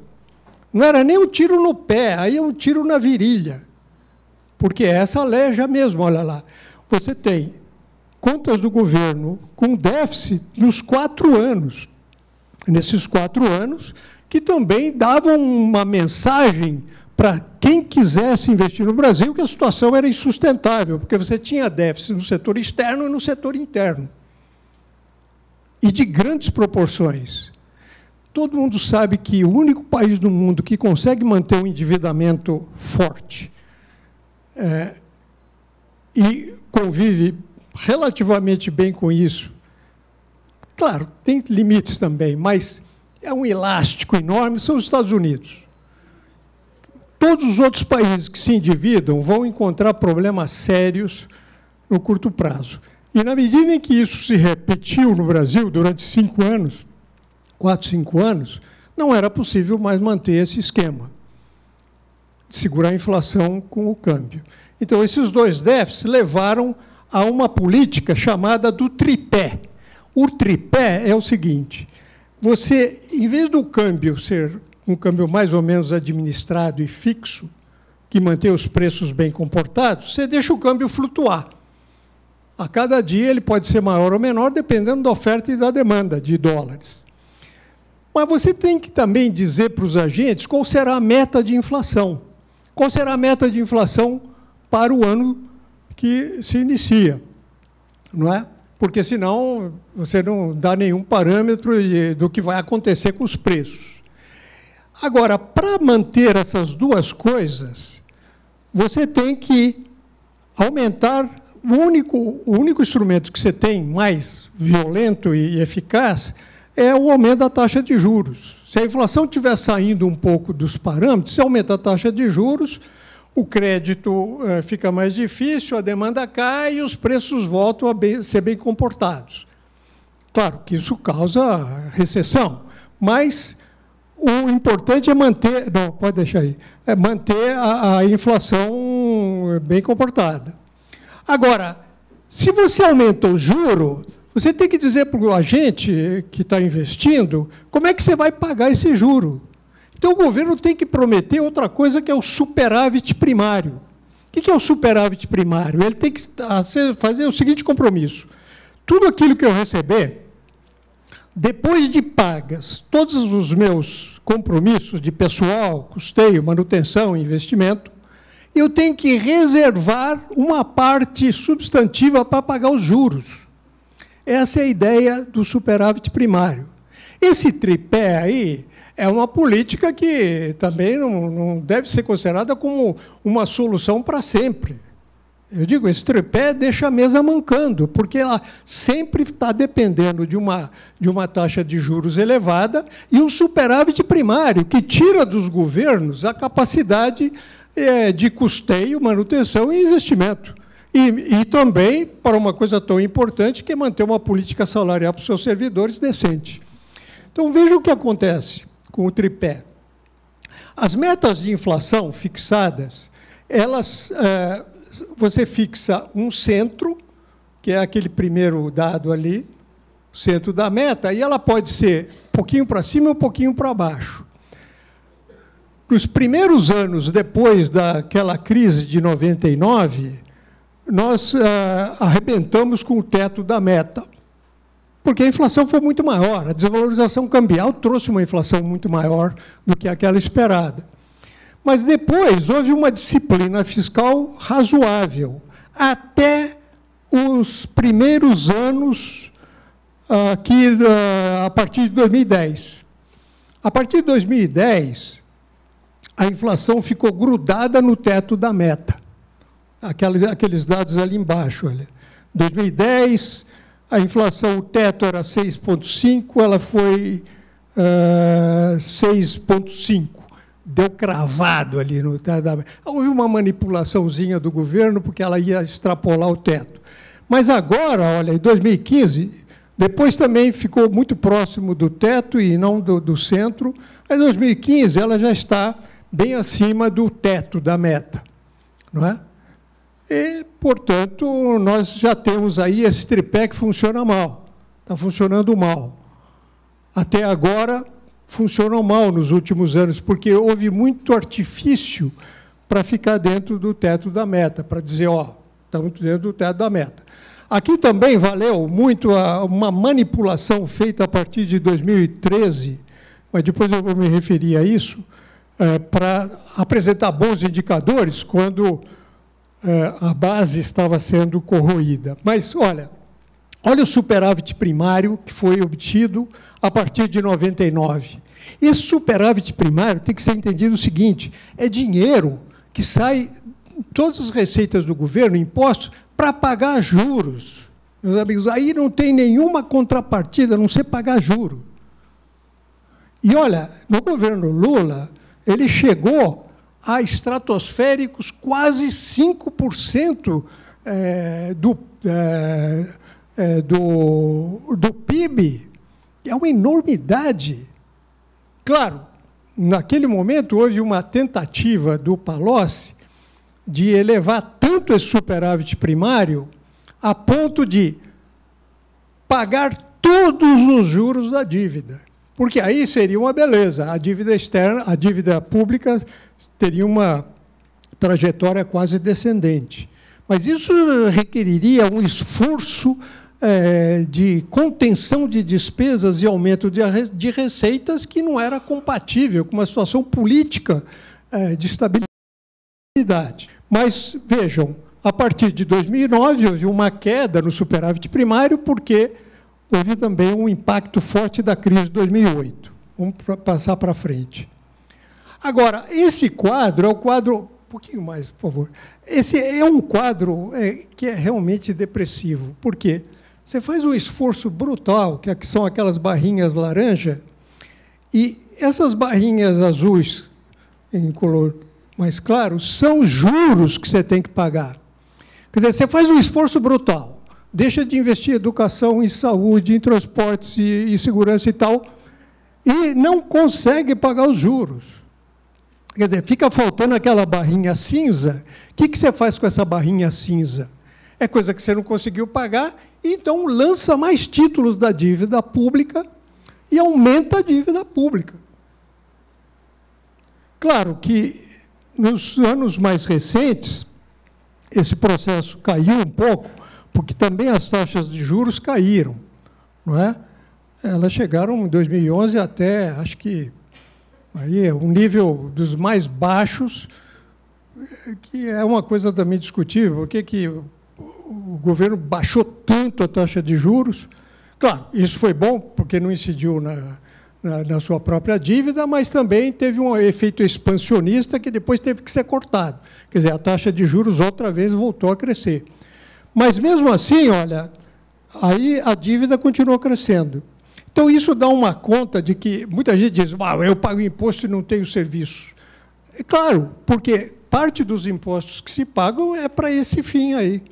S2: Não era nem um tiro no pé, aí é um tiro na virilha. Porque essa aleja mesmo, olha lá. Você tem contas do governo com déficit nos quatro anos. Nesses quatro anos, que também davam uma mensagem para quem quisesse investir no Brasil que a situação era insustentável, porque você tinha déficit no setor externo e no setor interno. E de grandes proporções. Todo mundo sabe que o único país do mundo que consegue manter um endividamento forte é, e convive relativamente bem com isso. Claro, tem limites também, mas é um elástico enorme são os Estados Unidos. Todos os outros países que se endividam vão encontrar problemas sérios no curto prazo. E na medida em que isso se repetiu no Brasil durante cinco anos, quatro, cinco anos, não era possível mais manter esse esquema de segurar a inflação com o câmbio. Então, esses dois déficits levaram a uma política chamada do tripé. O tripé é o seguinte: você, em vez do câmbio ser um câmbio mais ou menos administrado e fixo, que mantém os preços bem comportados, você deixa o câmbio flutuar. A cada dia ele pode ser maior ou menor, dependendo da oferta e da demanda de dólares. Mas você tem que também dizer para os agentes qual será a meta de inflação. Qual será a meta de inflação para o ano que se inicia, não é? Porque senão você não dá nenhum parâmetro do que vai acontecer com os preços. Agora, para manter essas duas coisas, você tem que aumentar o único, o único instrumento que você tem mais violento e eficaz é o aumento da taxa de juros. Se a inflação estiver saindo um pouco dos parâmetros, se aumenta a taxa de juros, o crédito eh, fica mais difícil, a demanda cai e os preços voltam a ser bem comportados. Claro que isso causa recessão, mas o importante é manter, não, pode deixar aí, é manter a, a inflação eh, bem comportada. Agora, se você aumenta o juro, você tem que dizer para a gente que está investindo como é que você vai pagar esse juro. Então o governo tem que prometer outra coisa que é o superávit primário. O que é o superávit primário? Ele tem que fazer o seguinte compromisso: tudo aquilo que eu receber, depois de pagas todos os meus compromissos de pessoal, custeio, manutenção, investimento, eu tenho que reservar uma parte substantiva para pagar os juros. Essa é a ideia do superávit primário. Esse tripé aí é uma política que também não, não deve ser considerada como uma solução para sempre. Eu digo, esse tripé deixa a mesa mancando, porque ela sempre está dependendo de uma, de uma taxa de juros elevada e um superávit primário, que tira dos governos a capacidade é, de custeio, manutenção e investimento. E, e também para uma coisa tão importante que é manter uma política salarial para os seus servidores decente. Então, veja o que acontece com o tripé. As metas de inflação fixadas, elas, é, você fixa um centro, que é aquele primeiro dado ali, centro da meta, e ela pode ser um pouquinho para cima e um pouquinho para baixo. Nos primeiros anos depois daquela crise de 99, nós ah, arrebentamos com o teto da meta porque a inflação foi muito maior. A desvalorização cambial trouxe uma inflação muito maior do que aquela esperada. Mas depois houve uma disciplina fiscal razoável, até os primeiros anos aqui, ah, ah, a partir de 2010. A partir de 2010, a inflação ficou grudada no teto da meta. Aqueles, aqueles dados ali embaixo, olha. 2010, a inflação, o teto era 6,5, ela foi uh, eh, 6,5. Deu cravado ali no Houve uma manipulaçãozinha do governo, porque ela ia extrapolar o teto. Mas agora, olha, em 2015, depois também ficou muito próximo do teto e não do, do centro. Em 2015, ela já está bem acima do teto da meta. Não é? E, portanto, nós já temos aí esse tripé que funciona mal, está funcionando mal. Até agora, funcionou mal nos últimos anos, porque houve muito artifício para ficar dentro do teto da meta, para dizer, ó, estamos dentro do teto da meta. Aqui também valeu muito a, uma manipulação feita a partir de 2013, mas depois eu vou me referir a isso, é, eh, para apresentar bons indicadores, quando é, a base estava sendo corroída. Mas, olha, olha o superávit primário que foi obtido a partir de 99. Esse superávit primário tem que ser entendido o seguinte: é dinheiro que sai todas as receitas do governo, impostos, para pagar juros. Meus amigos, aí não tem nenhuma contrapartida a não ser pagar juro. E olha, no governo Lula, ele chegou a estratosféricos quase 5% é, do, é, é do, do PIB. É uma enormidade. Claro, naquele momento houve uma tentativa do Palocci de elevar tanto esse superávit primário a ponto de pagar todos os juros da dívida. Porque aí seria uma beleza, a dívida externa, a dívida pública teria uma trajetória quase descendente. Mas isso requeriria um esforço é, de contenção de despesas e aumento de, de receitas que não era compatível com uma situação política é, de estabilidade. Mas vejam, a partir de 2009 houve uma queda no superávit primário porque Houve também um impacto forte da crise de 2008. Vamos passar para frente. Agora, esse quadro é o quadro. Um pouquinho mais, por favor. Esse é um quadro é, que é realmente depressivo. Por quê? Você faz um esforço brutal, é que são aquelas barrinhas laranja, e essas barrinhas azuis, em color mais claro, são os juros que você tem que pagar. Quer dizer, você faz um esforço brutal deixa de investir em educação, em saúde, em transportes e, e segurança e tal, e não consegue pagar os juros. Quer dizer, fica faltando aquela barrinha cinza. O que, que você faz com essa barrinha cinza? É coisa que você não conseguiu pagar, então lança mais títulos da dívida pública e aumenta a dívida pública. Claro que nos anos mais recentes, esse processo caiu um pouco, porque também as taxas de juros caíram, não é? Elas chegaram em 2011 até, acho que, aí, é um nível dos mais baixos, que é uma coisa também discutível. Por que, que o governo baixou tanto a taxa de juros? Claro, isso foi bom, porque não incidiu na, na, na, sua própria dívida, mas também teve um efeito expansionista que depois teve que ser cortado. Quer dizer, a taxa de juros outra vez voltou a crescer. Mas mesmo assim, olha, aí a dívida continuou crescendo. Então isso dá uma conta de que muita gente diz: ah, eu pago imposto e não tenho serviço. É claro, porque parte dos impostos que se pagam é para esse fim aí.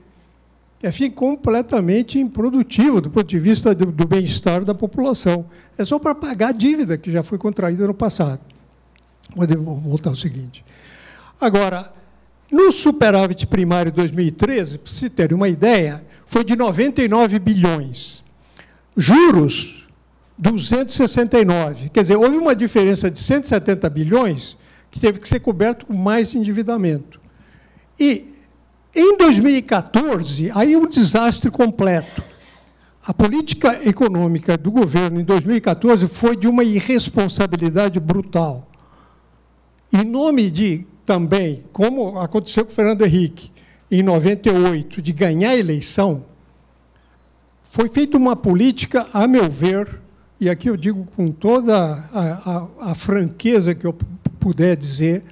S2: É fim completamente improdutivo do ponto de vista do, do bem-estar da população. É só para pagar a dívida que já foi contraída no passado. Vou voltar ao seguinte. Agora, no superávit primário 2013, para se ter uma ideia, foi de 99 bilhões. Juros, 269. Quer dizer, houve uma diferença de 170 bilhões que teve que ser coberto com mais endividamento. E em 2014, aí um desastre completo. A política econômica do governo em 2014 foi de uma irresponsabilidade brutal. Em nome de também, como aconteceu com o Fernando Henrique em 98, de ganhar a eleição, foi feita uma política, a meu ver, e aqui eu digo com toda a, a, a franqueza que eu puder dizer,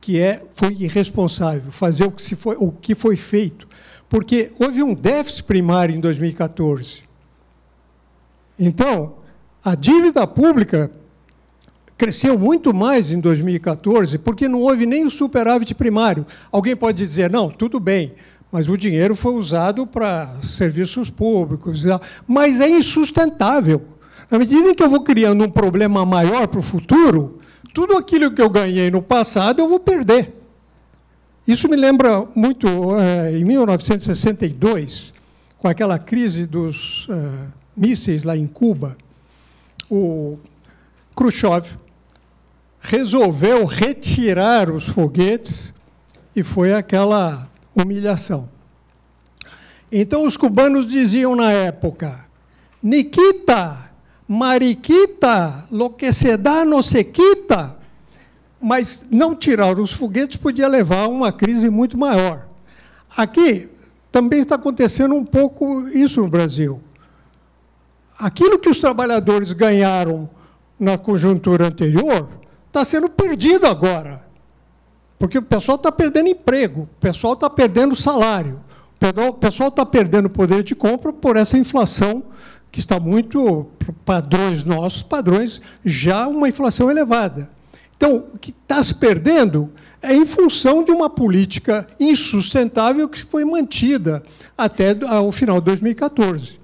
S2: que é, foi irresponsável fazer o que, se foi, o que foi feito. Porque houve um déficit primário em 2014. Então, a dívida pública cresceu muito mais em 2014 porque não houve nem o superávit primário. Alguém pode dizer, não, tudo bem, mas o dinheiro foi usado para serviços públicos. Mas é insustentável. Na medida em que eu vou criando um problema maior para o futuro, tudo aquilo que eu ganhei no passado eu vou perder. Isso me lembra muito, eh, em 1962, com aquela crise dos eh, mísseis lá em Cuba, o Khrushchev resolveu retirar os foguetes e foi aquela humilhação. Então os cubanos diziam na época: Nikita, Mariquita, lo que se dá não se quita. Mas não tirar os foguetes podia levar a uma crise muito maior. Aqui também está acontecendo um pouco isso no Brasil. Aquilo que os trabalhadores ganharam na conjuntura anterior, está sendo perdido agora. Porque o pessoal está perdendo emprego, o pessoal está perdendo salário, o pessoal está perdendo poder de compra por essa inflação que está muito padrões nossos, padrões já uma inflação elevada. Então, o que está se perdendo é em função de uma política insustentável que foi mantida até o final de 2014.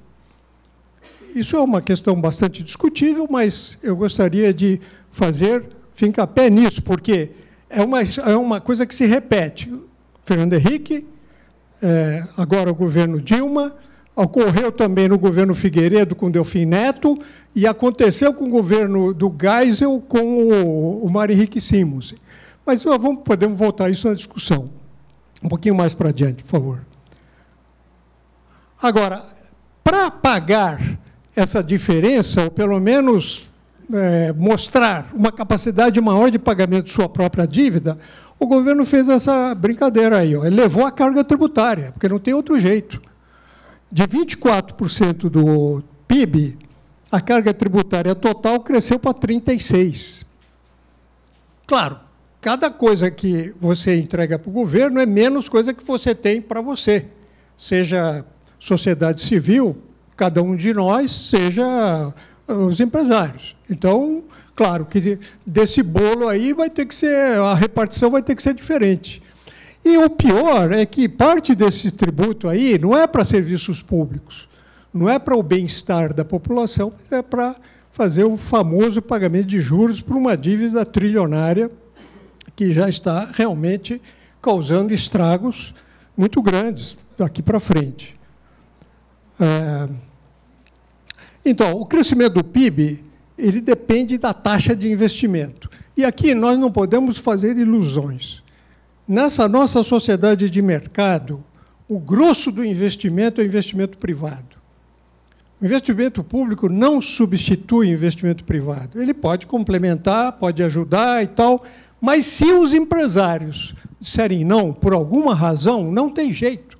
S2: Isso é uma questão bastante discutível, mas eu gostaria de fazer fica a pé nisso, porque é uma, é uma coisa que se repete. Fernando Henrique, é, agora o governo Dilma, ocorreu também no governo Figueiredo com Delfim Neto e aconteceu com o governo do Geisel com o, o Mário Henrique Simons. Mas nós vamos, podemos voltar a isso na discussão. Um pouquinho mais para adiante, por favor. Agora, para pagar essa diferença, ou pelo menos é, mostrar uma capacidade maior de pagamento de sua própria dívida, o governo fez essa brincadeira aí. Ó. Ele levou a carga tributária, porque não tem outro jeito. De 24% do PIB, a carga tributária total cresceu para 36%. Claro, cada coisa que você entrega para o governo é menos coisa que você tem para você, seja sociedade civil, cada um de nós, seja os empresários. Então, claro que desse bolo aí vai ter que ser a repartição vai ter que ser diferente. E o pior é que parte desse tributo aí não é para serviços públicos, não é para o bem-estar da população, é para fazer o famoso pagamento de juros por uma dívida trilionária que já está realmente causando estragos muito grandes daqui para frente. É... Então, o crescimento do PIB ele depende da taxa de investimento. E aqui nós não podemos fazer ilusões. Nessa nossa sociedade de mercado, o grosso do investimento é o investimento privado. O investimento público não substitui o investimento privado. Ele pode complementar, pode ajudar e tal, mas se os empresários disserem não, por alguma razão, não tem jeito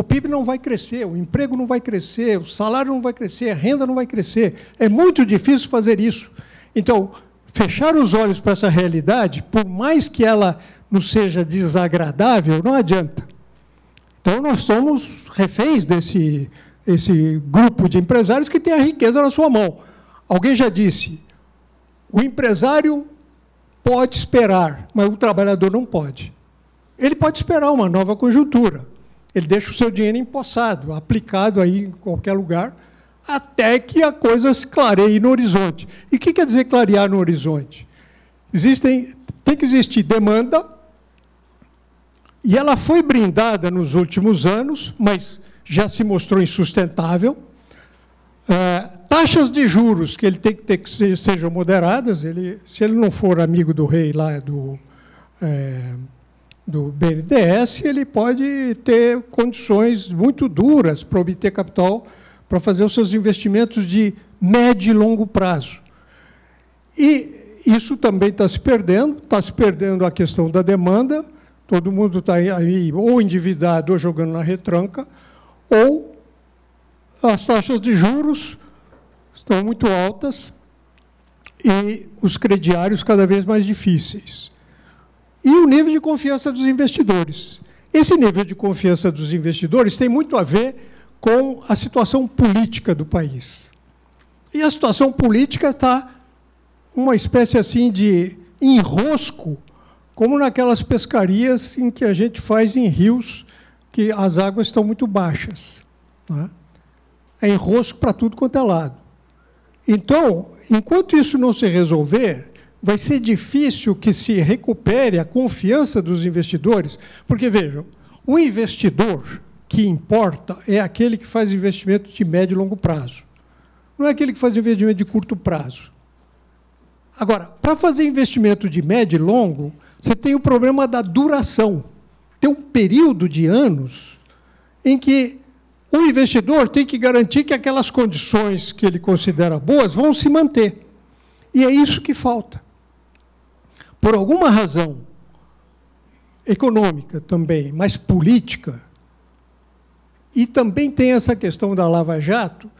S2: o PIB não vai crescer, o emprego não vai crescer, o salário não vai crescer, a renda não vai crescer. É muito difícil fazer isso. Então, fechar os olhos para essa realidade, por mais que ela nos seja desagradável, não adianta. Então, nós somos reféns desse esse grupo de empresários que tem a riqueza na sua mão. Alguém já disse: o empresário pode esperar, mas o trabalhador não pode. Ele pode esperar uma nova conjuntura. Ele deixa o seu dinheiro empossado, aplicado aí em qualquer lugar, até que a coisa se clareie no horizonte. E o que quer dizer clarear no horizonte? Existem, tem que existir demanda, e ela foi brindada nos últimos anos, mas já se mostrou insustentável. É, taxas de juros que ele tem que ter que ser, sejam moderadas. Ele, se ele não for amigo do rei lá do é, do BNDES, ele pode ter condições muito duras para obter capital para fazer os seus investimentos de médio e longo prazo. E isso também está se perdendo, está se perdendo a questão da demanda, todo mundo está aí ou endividado ou jogando na retranca, ou as taxas de juros estão muito altas e os crediários cada vez mais difíceis e o nível de confiança dos investidores. Esse nível de confiança dos investidores tem muito a ver com a situação política do país. E a situação política está uma espécie assim de enrosco, como naquelas pescarias em que a gente faz em rios que as águas estão muito baixas. Né? É enrosco para tudo quanto é lado. Então, enquanto isso não se resolver, vai ser difícil que se recupere a confiança dos investidores, porque vejam, o investidor que importa é aquele que faz investimento de médio e longo prazo. Não é aquele que faz investimento de curto prazo. Agora, para fazer investimento de médio e longo, você tem o problema da duração. Tem um período de anos em que o investidor tem que garantir que aquelas condições que ele considera boas vão se manter. E é isso que falta por alguma razão econômica também, mas política, e também tem essa questão da Lava Jato,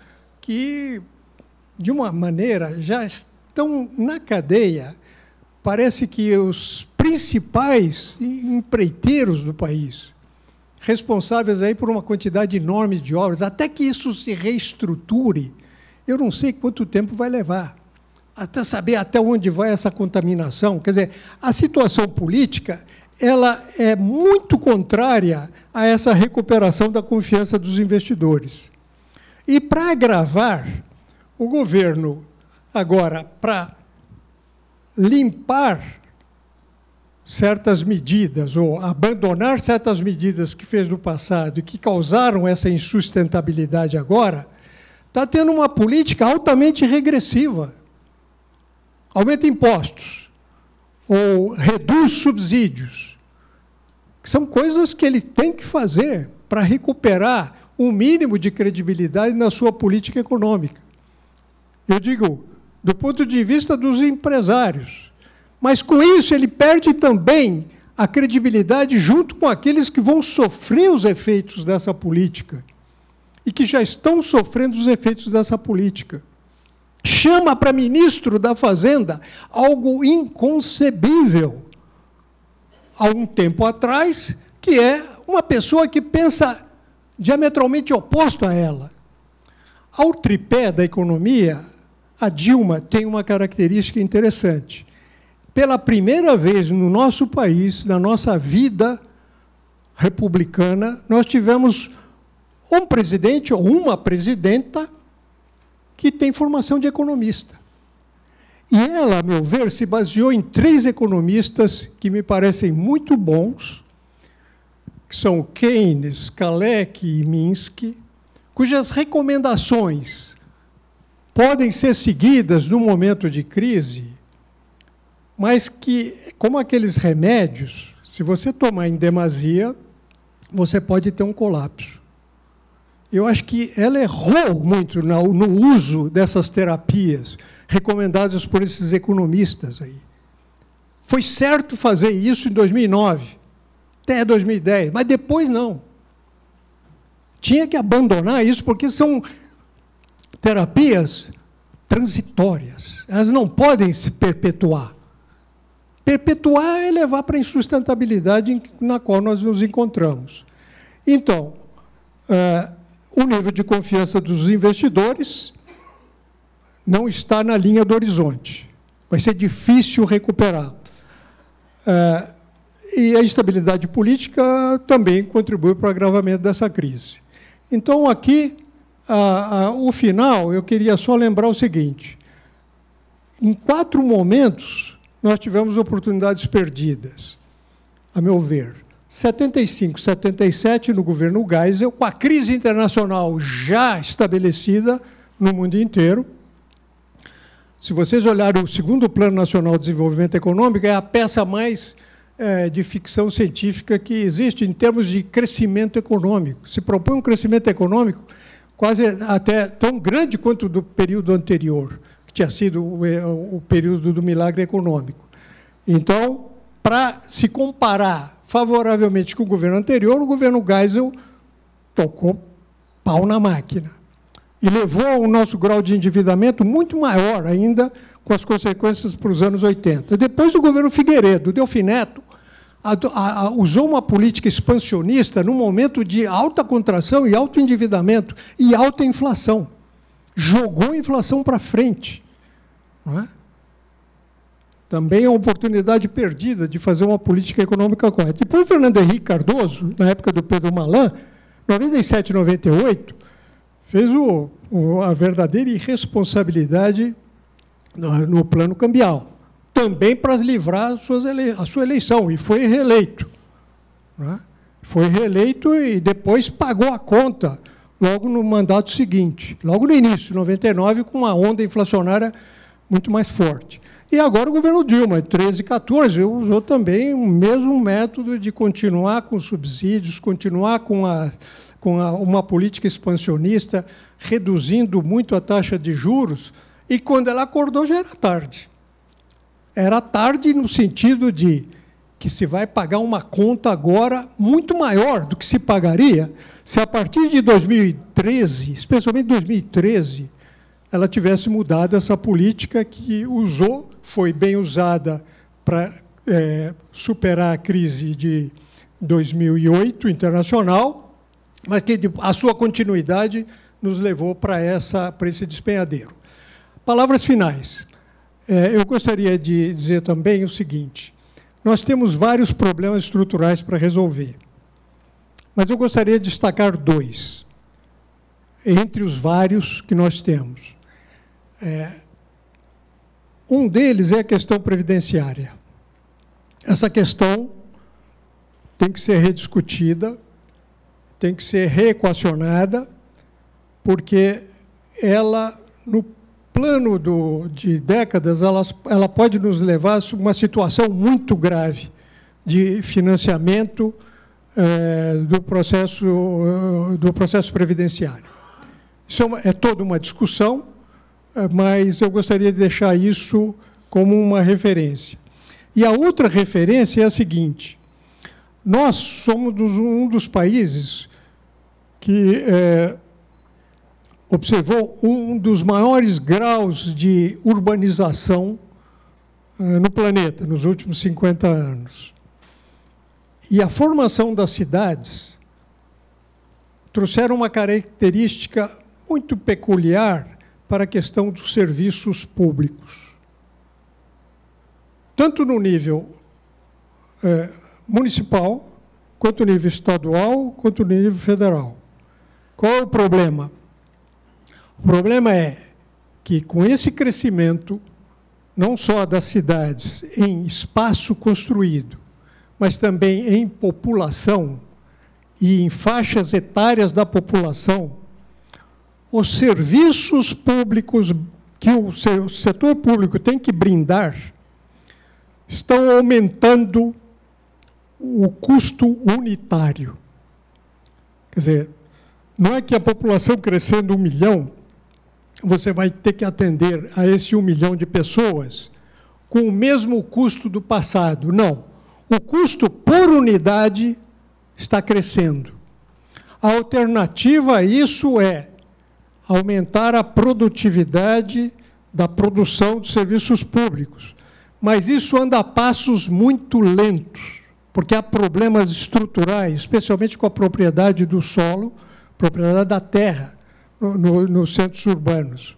S2: que, de uma maneira, já estão na cadeia, parece que os principais empreiteiros do país, responsáveis aí por uma quantidade enorme de obras, até que isso se reestruture, eu não sei quanto tempo vai levar até saber até onde vai essa contaminação. Quer dizer, a situação política ela é muito contrária a essa recuperação da confiança dos investidores. E para agravar, o governo agora para limpar certas medidas ou abandonar certas medidas que fez no passado e que causaram essa insustentabilidade agora, está tendo uma política altamente regressiva aumenta impostos ou reduz subsídios, que são coisas que ele tem que fazer para recuperar um mínimo de credibilidade na sua política econômica. Eu digo, do ponto de vista dos empresários. Mas com isso ele perde também a credibilidade junto com aqueles que vão sofrer os efeitos dessa política e que já estão sofrendo os efeitos dessa política chama para ministro da Fazenda algo inconcebível há um tempo atrás, que é uma pessoa que pensa diametralmente oposto a ela. Ao tripé da economia, a Dilma tem uma característica interessante. Pela primeira vez no nosso país, na nossa vida republicana, nós tivemos um presidente ou uma presidenta que tem formação de economista. E ela, a meu ver, se baseou em três economistas que me parecem muito bons, que são Keynes, Kalec e Minsky, cujas recomendações podem ser seguidas no momento de crise, mas que, como aqueles remédios, se você tomar em demasia, você pode ter um colapso eu acho que ela errou muito no uso dessas terapias recomendadas por esses economistas aí. Foi certo fazer isso em 2009, até 2010, mas depois não. Tinha que abandonar isso porque são terapias transitórias. Elas não podem se perpetuar. Perpetuar é levar para a insustentabilidade na qual nós nos encontramos. Então, uh, o nível de confiança dos investidores não está na linha do horizonte. Vai ser difícil recuperar. É, e a instabilidade política também contribui para o agravamento dessa crise. Então, aqui, o final, eu queria só lembrar o seguinte: em quatro momentos, nós tivemos oportunidades perdidas, a meu ver. 75, 77, no governo Geisel, com a crise internacional já estabelecida no mundo inteiro. Se vocês olharem o segundo Plano Nacional de Desenvolvimento Econômico, é a peça mais é, de ficção científica que existe em termos de crescimento econômico. Se propõe um crescimento econômico quase até tão grande quanto do período anterior, que tinha sido o, é, o período do milagre econômico. Então, para se comparar favoravelmente com o governo anterior, o governo Geisel tocou pau na máquina. E levou o nosso grau de endividamento muito maior ainda, com as consequências para os anos 80. Depois o governo Figueiredo, Delfim Neto, a, a, a, usou uma política expansionista num momento de alta contração e alto endividamento e alta inflação. Jogou a inflação para frente. Não é? também é uma oportunidade perdida de fazer uma política econômica correta. E para o Fernando Henrique Cardoso, na época do Pedro Malan, 97, 98, fez o, o, a verdadeira irresponsabilidade no, no, plano cambial, também para livrar ele, a sua eleição, e foi reeleito. Né? Foi reeleito e depois pagou a conta logo no mandato seguinte, logo no início, 99, com uma onda inflacionária muito mais forte. E agora o governo Dilma, 13 e 14, usou também o mesmo método de continuar com subsídios, continuar com, a, com a, uma política expansionista, reduzindo muito a taxa de juros. E quando ela acordou, já era tarde. Era tarde no sentido de que se vai pagar uma conta agora muito maior do que se pagaria se a partir de 2013, especialmente 2013, ela tivesse mudado essa política que usou foi bem usada para é, superar a crise de 2008 internacional, mas que a sua continuidade nos levou para essa para esse despenhadeiro. Palavras finais. É, eu gostaria de dizer também o seguinte: nós temos vários problemas estruturais para resolver, mas eu gostaria de destacar dois entre os vários que nós temos. É, um deles é a questão previdenciária. Essa questão tem que ser rediscutida, tem que ser reequacionada, porque ela, no plano do, de décadas, ela, ela pode nos levar a uma situação muito grave de financiamento é, do, processo, eh, do processo previdenciário. Isso é, uma, é toda uma discussão eh, mas eu gostaria de deixar isso como uma referência. E a outra referência é a seguinte: nós somos um dos países que é, observou um dos maiores graus de urbanização é, no planeta nos últimos 50 anos. E a formação das cidades trouxeram uma característica muito peculiar para a questão dos serviços públicos. Tanto no nível é, municipal, quanto no nível estadual, quanto no nível federal. Qual é o problema? O problema é que, com esse crescimento, não só das cidades em espaço construído, mas também em população e em faixas etárias da população, os serviços públicos que o setor público tem que brindar estão aumentando o custo unitário. Quer dizer, não é que a população crescendo um milhão, você vai ter que atender a esse um milhão de pessoas com o mesmo custo do passado. Não. O custo por unidade está crescendo. A alternativa a isso é aumentar a produtividade da produção de serviços públicos. Mas isso anda a passos muito lentos, porque há problemas estruturais, especialmente com a propriedade do solo, propriedade da terra, no, no, nos centros urbanos.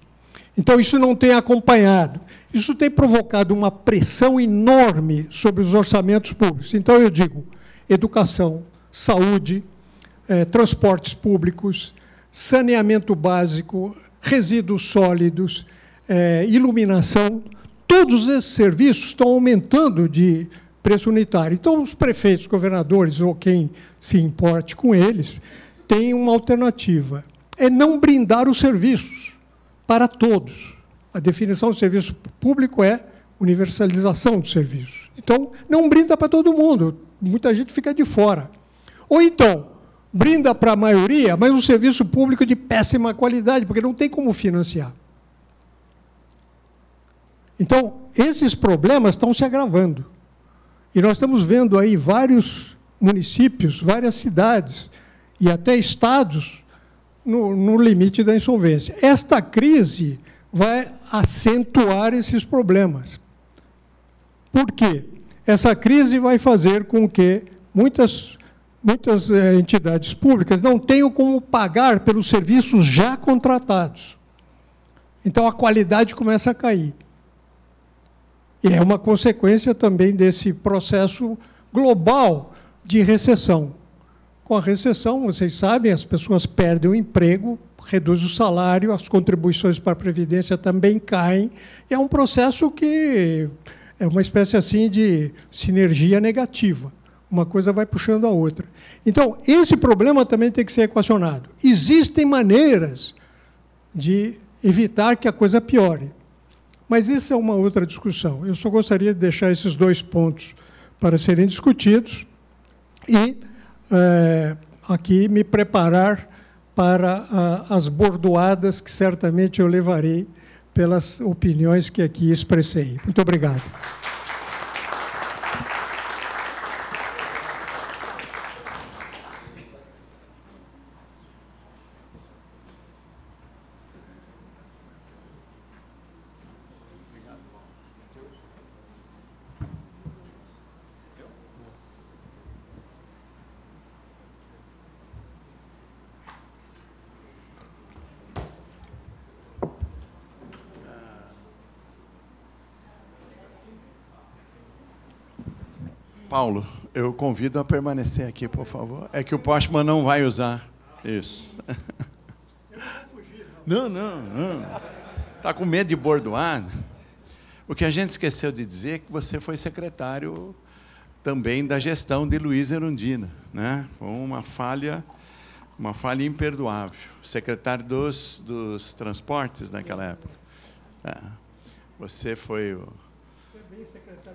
S2: Então, isso não tem acompanhado. Isso tem provocado uma pressão enorme sobre os orçamentos públicos. Então, eu digo: educação, saúde, eh, transportes públicos, saneamento básico, resíduos sólidos, é, iluminação, todos esses serviços estão aumentando de preço unitário. Então, os prefeitos, governadores ou quem se importe com eles tem uma alternativa: é não brindar os serviços para todos. A definição de serviço público é universalização dos serviços. Então, não brinda para todo mundo, muita gente fica de fora. Ou então, brinda para a maioria, mas um serviço público de péssima qualidade, porque não tem como financiar. Então, esses problemas estão se agravando. E nós estamos vendo aí vários municípios, várias cidades e até estados no, no limite da insolvência. Esta crise vai acentuar esses problemas. Por quê? Essa crise vai fazer com que muitas muitas é, entidades públicas não têm como pagar pelos serviços já contratados. Então a qualidade começa a cair. E é uma consequência também desse processo global de recessão. Com a recessão, vocês sabem, as pessoas perdem o emprego, reduz o salário, as contribuições para a previdência também caem. é um processo que é uma espécie assim de sinergia negativa. Uma coisa vai puxando a outra. Então, esse problema também tem que ser equacionado. Existem maneiras de evitar que a coisa piore. Mas isso é uma outra discussão. Eu só gostaria de deixar esses dois pontos para serem discutidos e é, aqui me preparar para a, ah, as bordoadas que certamente eu levarei pelas opiniões que aqui expressei. Muito obrigado.
S1: Paulo, eu convido a permanecer aqui, por favor. É que o Postman não vai usar isso. Não, não, não. Está com medo de bordoado? O que a gente esqueceu de dizer é que você foi secretário também da gestão de Luiz Erundina, né? Foi uma falha, uma falha imperdoável. Secretário dos, dos transportes naquela época. Tá. Você foi o...
S2: bem secretário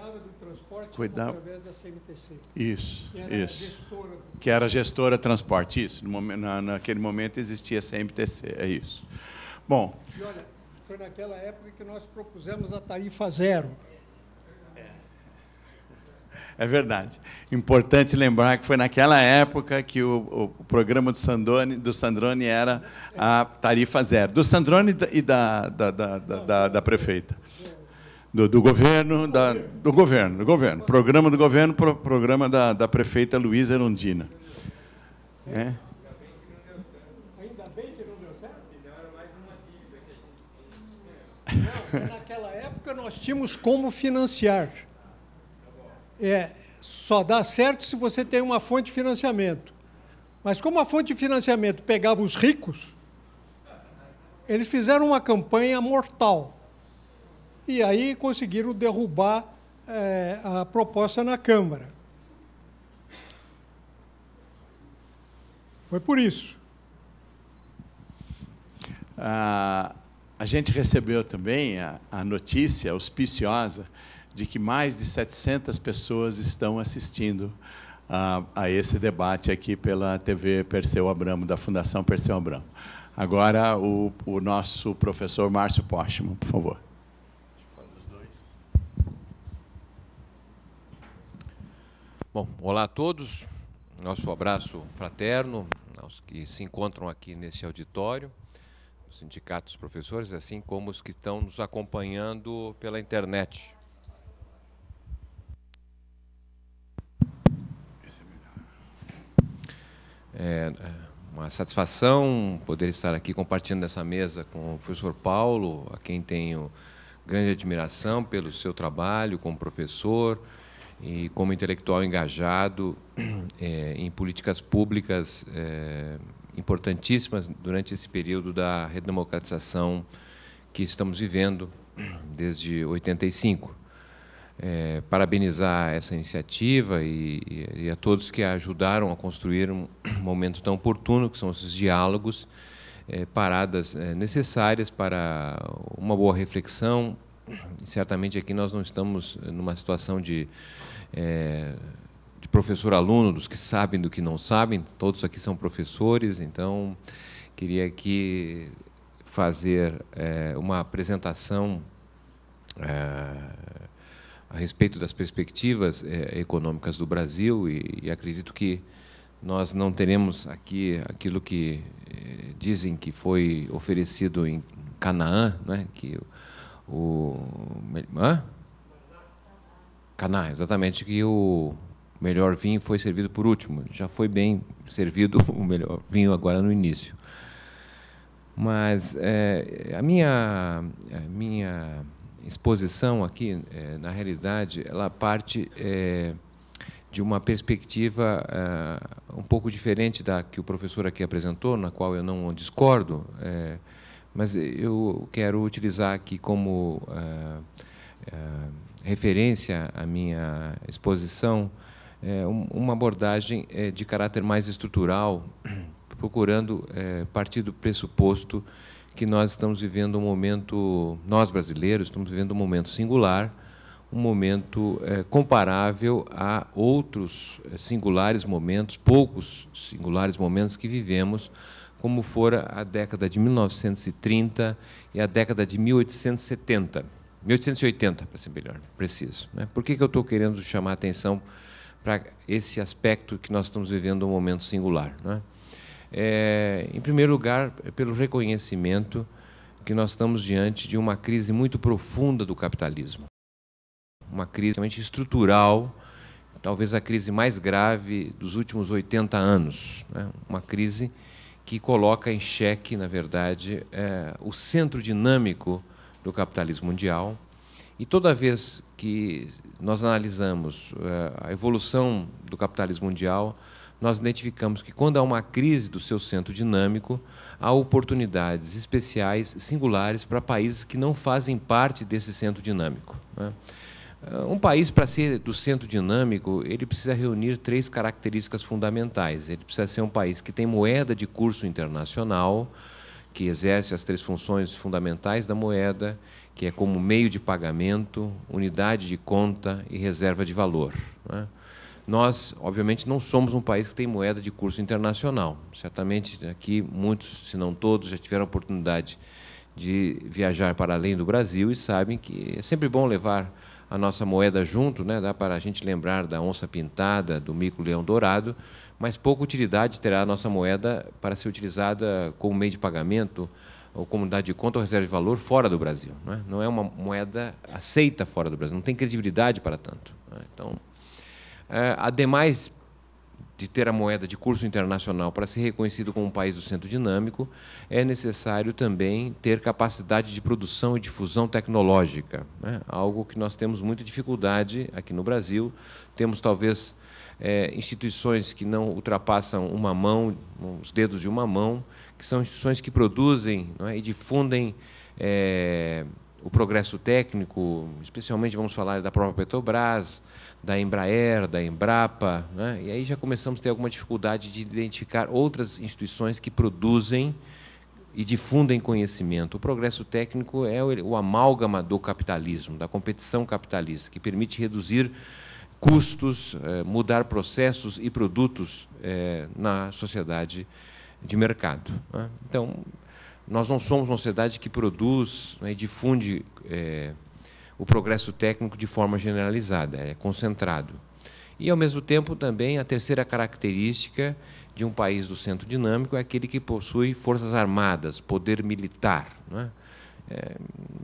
S2: cuidava do transporte cuidava... através da CMTC. Isso, que era isso. Gestora. Que era
S1: gestora transporte, isso. Momento, na, naquele momento existia a CMTC, é isso. Bom.
S2: E olha, foi naquela época que nós propusemos a tarifa zero.
S1: É verdade. Importante lembrar que foi naquela época que o, o programa do Sandrone, do Sandrone era a tarifa zero. Do Sandrone e da, da, da, da, da prefeita do, do governo, da, do governo, do governo, programa do governo, pro, programa da, da prefeita Luísa Erundina. É. Ainda
S2: bem que não deu certo. Ainda era mais uma
S1: dívida que a gente Não, naquela
S2: época nós tínhamos como financiar. É, só dá certo se você tem uma fonte de financiamento. Mas como a fonte de financiamento pegava os ricos, eles fizeram uma campanha mortal e aí conseguiram derrubar é, a proposta na Câmara. Foi por isso.
S1: Ah, a gente recebeu também a, a notícia auspiciosa de que mais de 700 pessoas estão assistindo a, a, esse debate aqui pela TV Perseu Abramo, da Fundação Perseu Abramo. Agora, o, o nosso professor Márcio Postman, por favor. Bom,
S3: olá a todos. Nosso abraço fraterno aos que se encontram aqui nesse auditório, os sindicatos professores, assim como os que estão nos acompanhando pela internet. É, é uma satisfação poder estar aqui compartilhando essa mesa com o professor Paulo, a quem tenho grande admiração pelo seu trabalho como professor, e como intelectual engajado é, em políticas públicas é, importantíssimas durante esse período da redemocratização que estamos vivendo desde 85. É, eh, parabenizar essa iniciativa e, e, a todos que a ajudaram a construir um momento tão oportuno, que são esses diálogos, paradas necessárias para uma boa reflexão. Certamente aqui nós não estamos numa situação de é, de professor-aluno, dos que sabem do que não sabem, todos aqui são professores, então queria aqui fazer é, uma apresentação é, a respeito das perspectivas é, econômicas do Brasil e, e acredito que nós não teremos aqui aquilo que é, dizem que foi oferecido em Canaã, né? que o, o ah? Caná, exatamente, que o melhor vinho foi servido por último. Já foi bem servido o melhor vinho agora no início. Mas é, a, minha, a minha exposição aqui, é, na realidade, ela parte é, de uma perspectiva é, um pouco diferente da que o professor aqui apresentou, na qual eu não discordo, é, mas eu quero utilizar aqui como é, referência à minha exposição, é, uma abordagem é, de caráter mais estrutural, procurando é, partir do pressuposto que nós estamos vivendo um momento, nós brasileiros estamos vivendo um momento singular, um momento é, comparável a outros singulares momentos, poucos singulares momentos que vivemos, como fora a década de 1930 e a década de 1870 1880, para ser melhor, preciso. Né? Por que, que eu estou querendo chamar a atenção para esse aspecto que nós estamos vivendo um momento singular? Né? É, em primeiro lugar, é pelo reconhecimento que nós estamos diante de uma crise muito profunda do capitalismo. Uma crise realmente estrutural, talvez a crise mais grave dos últimos 80 anos. Né? Uma crise que coloca em xeque, na verdade, é, o centro dinâmico do capitalismo mundial. E toda vez que nós analisamos eh, a evolução do capitalismo mundial, nós identificamos que quando há uma crise do seu centro dinâmico, há oportunidades especiais, singulares, para países que não fazem parte desse centro dinâmico. Né? Um país, para ser do centro dinâmico, ele precisa reunir três características fundamentais. Ele precisa ser um país que tem moeda de curso internacional, que exerce as três funções fundamentais da moeda, que é como meio de pagamento, unidade de conta e reserva de valor. Né? Nós, obviamente, não somos um país que tem moeda de curso internacional. Certamente aqui muitos, se não todos, já tiveram a oportunidade de viajar para além do Brasil e sabem que é sempre bom levar a nossa moeda junto, né? dá para a gente lembrar da onça pintada, do mico-leão dourado, mas pouca utilidade terá a nossa moeda para ser utilizada como meio de pagamento ou como unidade de conta ou reserva de valor fora do Brasil. Não é, não é uma moeda aceita fora do Brasil, não tem credibilidade para tanto. É? Então, é, ademais de ter a moeda de curso internacional para ser reconhecido como um país do centro dinâmico, é necessário também ter capacidade de produção e difusão tecnológica, né? algo que nós temos muita dificuldade aqui no Brasil. Temos talvez é, instituições que não ultrapassam uma mão, os dedos de uma mão, que são instituições que produzem é, e difundem é, o progresso técnico, especialmente vamos falar da própria Petrobras, da Embraer, da Embrapa, né? e aí já começamos a ter alguma dificuldade de identificar outras instituições que produzem e difundem conhecimento. O progresso técnico é o, o amálgama do capitalismo, da competição capitalista, que permite reduzir custos, eh, mudar processos e produtos eh, na sociedade de mercado. Né? Então, nós não somos uma sociedade que produz né, e difunde eh, o progresso técnico de forma generalizada, é concentrado. E, ao mesmo tempo, também a terceira característica de um país do centro dinâmico é aquele que possui forças armadas, poder militar. Não é? É,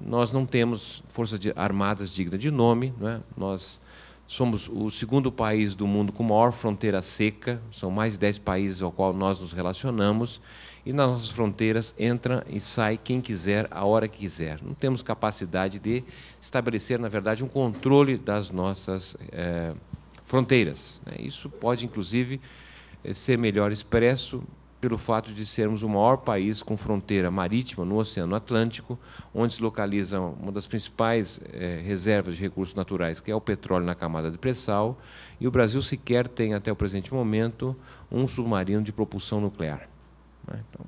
S3: nós não temos forças de, armadas dignas de nome, não é? nós Somos o segundo país do mundo com maior fronteira seca, são mais de 10 países ao qual nós nos relacionamos, e nas nossas fronteiras entra e sai quem quiser, a hora que quiser. Não temos capacidade de estabelecer, na verdade, um controle das nossas eh, fronteiras. Né? Isso pode, inclusive, eh, ser melhor expresso pelo fato de sermos o maior país com fronteira marítima no Oceano Atlântico, onde se localiza uma das principais eh, reservas de recursos naturais, que é o petróleo na camada de pré-sal, e o Brasil sequer tem, até o presente momento, um submarino de propulsão nuclear. Né? Então,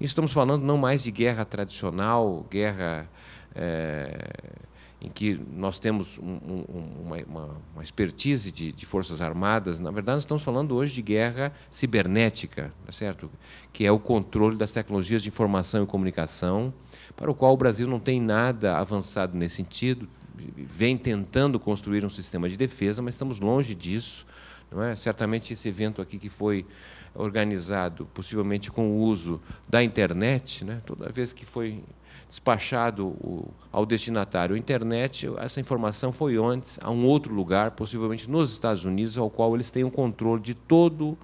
S3: estamos falando não mais de guerra tradicional, guerra. Eh, em que nós temos um, um, uma, uma, expertise de, de, forças armadas, na verdade nós estamos falando hoje de guerra cibernética, é certo? Que é o controle das tecnologias de informação e comunicação, para o qual o Brasil não tem nada avançado nesse sentido, vem tentando construir um sistema de defesa, mas estamos longe disso. Não é? Certamente esse evento aqui que foi organizado, possivelmente com o uso da internet, né? toda vez que foi despachado ao destinatário internet, essa informação foi antes a um outro lugar, possivelmente nos Estados Unidos, ao qual eles têm o controle de todo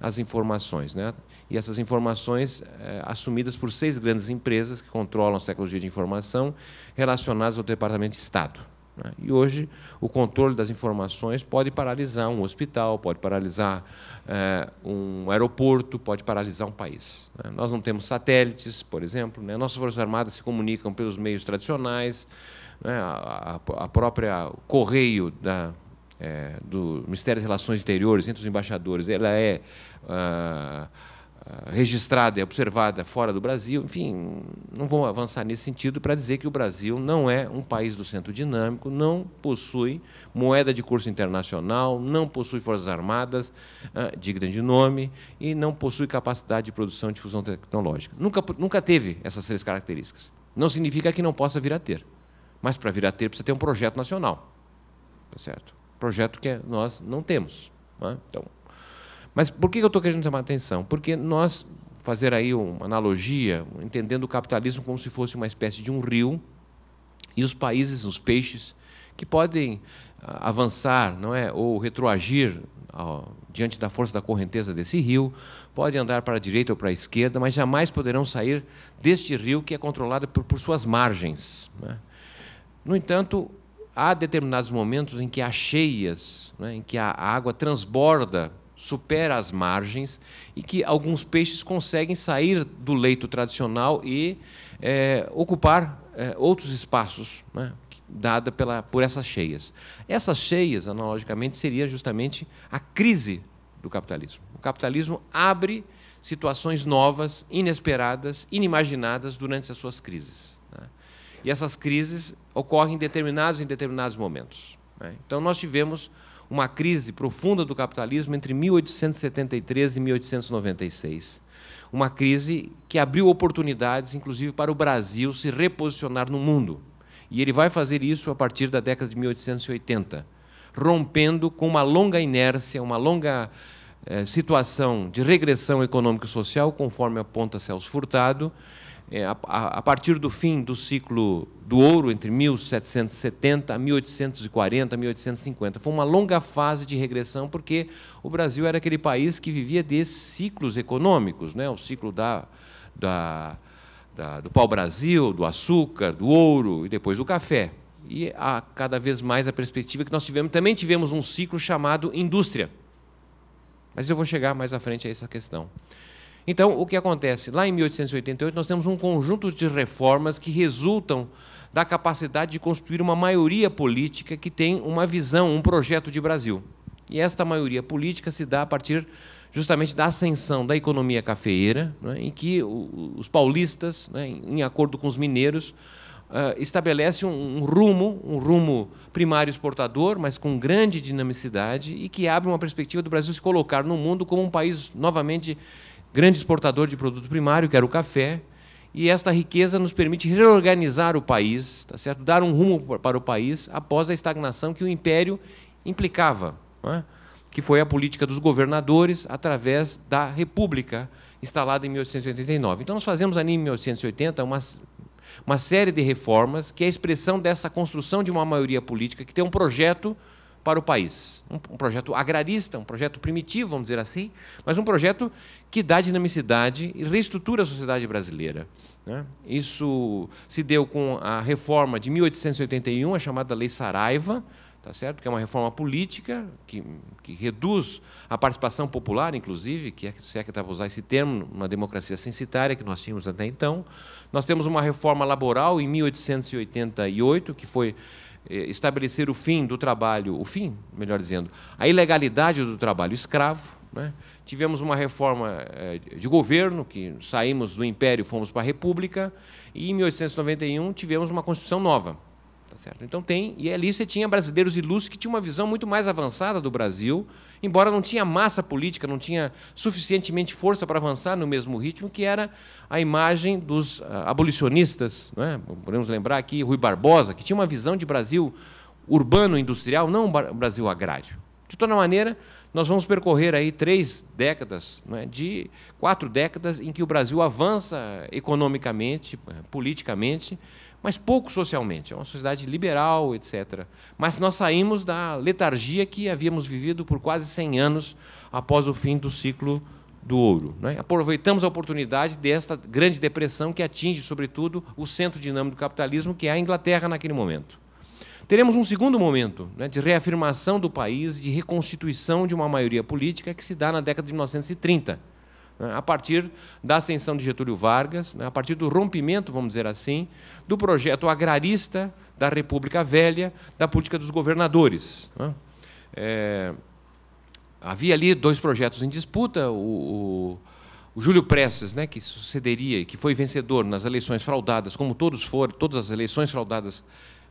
S3: as informações, né? E essas informações é, assumidas por seis grandes empresas que controlam as tecnologias de informação relacionadas ao Departamento de Estado. Né? E hoje o controle das informações pode paralisar um hospital, pode paralisar é, um aeroporto, pode paralisar um país. Né? Nós não temos satélites, por exemplo, né? nossas Forças Armadas se comunicam pelos meios tradicionais, né? a, a, própria correio da, é, do Ministério das Relações Exteriores entre os embaixadores, ela é. Uh, eh, registrada e observada fora do Brasil. Enfim, não vou avançar nesse sentido para dizer que o Brasil não é um país do centro dinâmico, não possui moeda de curso internacional, não possui forças armadas eh, de grande nome e não possui capacidade de produção e difusão tecnológica. Nunca, nunca teve essas três características. Não significa que não possa vir a ter, mas para vir a ter precisa ter um projeto nacional, tá certo? Projeto que nós não temos. Né? Então mas por que eu estou querendo chamar a atenção? Porque nós, fazer aí uma analogia, entendendo o capitalismo como se fosse uma espécie de um rio, e os países, os peixes, que podem ah, avançar, não é, ou retroagir ó, diante da força da correnteza desse rio, podem andar para a direita ou para a esquerda, mas jamais poderão sair deste rio que é controlado por, por suas margens. É? No entanto, há determinados momentos em que há cheias, é? em que a água transborda supera as margens e que alguns peixes conseguem sair do leito tradicional e é, ocupar é, outros espaços, né, dada pela, por essas cheias. Essas cheias, analogicamente, seria justamente a crise do capitalismo. O capitalismo abre situações novas, inesperadas, inimaginadas durante as suas crises. Né? E essas crises ocorrem em determinados em determinados momentos. Né? Então nós tivemos uma crise profunda do capitalismo entre 1873 e 1896. Uma crise que abriu oportunidades, inclusive, para o Brasil se reposicionar no mundo. E ele vai fazer isso a partir da década de 1880, rompendo com uma longa inércia, uma longa eh, situação de regressão econômico-social, conforme aponta Celso Furtado, é, a, a, partir do fim do ciclo do ouro, entre 1770 a 1840, 1850. Foi uma longa fase de regressão, porque o Brasil era aquele país que vivia desses ciclos econômicos né? o ciclo da, da, da do pau-brasil, do açúcar, do ouro e depois do café. E há cada vez mais a perspectiva que nós tivemos. Também tivemos um ciclo chamado indústria. Mas eu vou chegar mais à frente a essa questão. Então, o que acontece? Lá em 1888, nós temos um conjunto de reformas que resultam da capacidade de construir uma maioria política que tem uma visão, um projeto de Brasil. E esta maioria política se dá a partir justamente da ascensão da economia cafeeira, né, em que os paulistas, né, em acordo com os mineiros, uh, estabelece um, um, rumo, um rumo primário exportador, mas com grande dinamicidade e que abre uma perspectiva do Brasil se colocar no mundo como um país novamente grande exportador de produto primário, que era o café, e esta riqueza nos permite reorganizar o país, tá certo? dar um rumo para o país após a estagnação que o império implicava, é? que foi a política dos governadores através da República instalada em 1889. Então, nós fazemos ali em 1880 uma, uma série de reformas que é a expressão dessa construção de uma maioria política que tem um projeto para o país. Um, um, projeto agrarista, um projeto primitivo, vamos dizer assim, mas um projeto que dá dinamicidade e reestrutura a sociedade brasileira. Né? Isso se deu com a reforma de 1881, a chamada Lei Saraiva, tá certo? que é uma reforma política que, que reduz a participação popular, inclusive, que é, se é que está para usar esse termo, uma democracia censitária que nós tínhamos até então. Nós temos uma reforma laboral em 1888, que foi eh, estabelecer o fim do trabalho, o fim, melhor dizendo, a ilegalidade do trabalho escravo. Né? Tivemos uma reforma eh, de governo, que saímos do Império, fomos para a República, e em 1891 tivemos uma Constituição nova certo? Então tem, e ali você tinha brasileiros ilustres que tinham uma visão muito mais avançada do Brasil, embora não tinha massa política, não tinha suficientemente força para avançar no mesmo ritmo que era a imagem dos ah, abolicionistas, é? podemos lembrar aqui Rui Barbosa, que tinha uma visão de Brasil urbano industrial, não um Brasil agrário. De toda maneira, nós vamos percorrer aí três décadas, né, de quatro décadas em que o Brasil avança economicamente, eh, politicamente, mas pouco socialmente. É uma sociedade liberal, etc. Mas nós saímos da letargia que havíamos vivido por quase 100 anos após o fim do ciclo do ouro. Né? Aproveitamos a oportunidade desta grande depressão que atinge, sobretudo, o centro dinâmico do capitalismo, que é a Inglaterra naquele momento. Teremos um segundo momento né, de reafirmação do país, de reconstituição de uma maioria política que se dá na década de 1930 né, a partir da ascensão de Getúlio Vargas, né, a partir do rompimento, vamos dizer assim, do projeto agrarista da República Velha, da política dos governadores. Né. É, havia ali dois projetos em disputa, o, o Júlio Prestes, né, que sucederia, que foi vencedor nas eleições fraudadas, como todos foram, todas as eleições fraudadas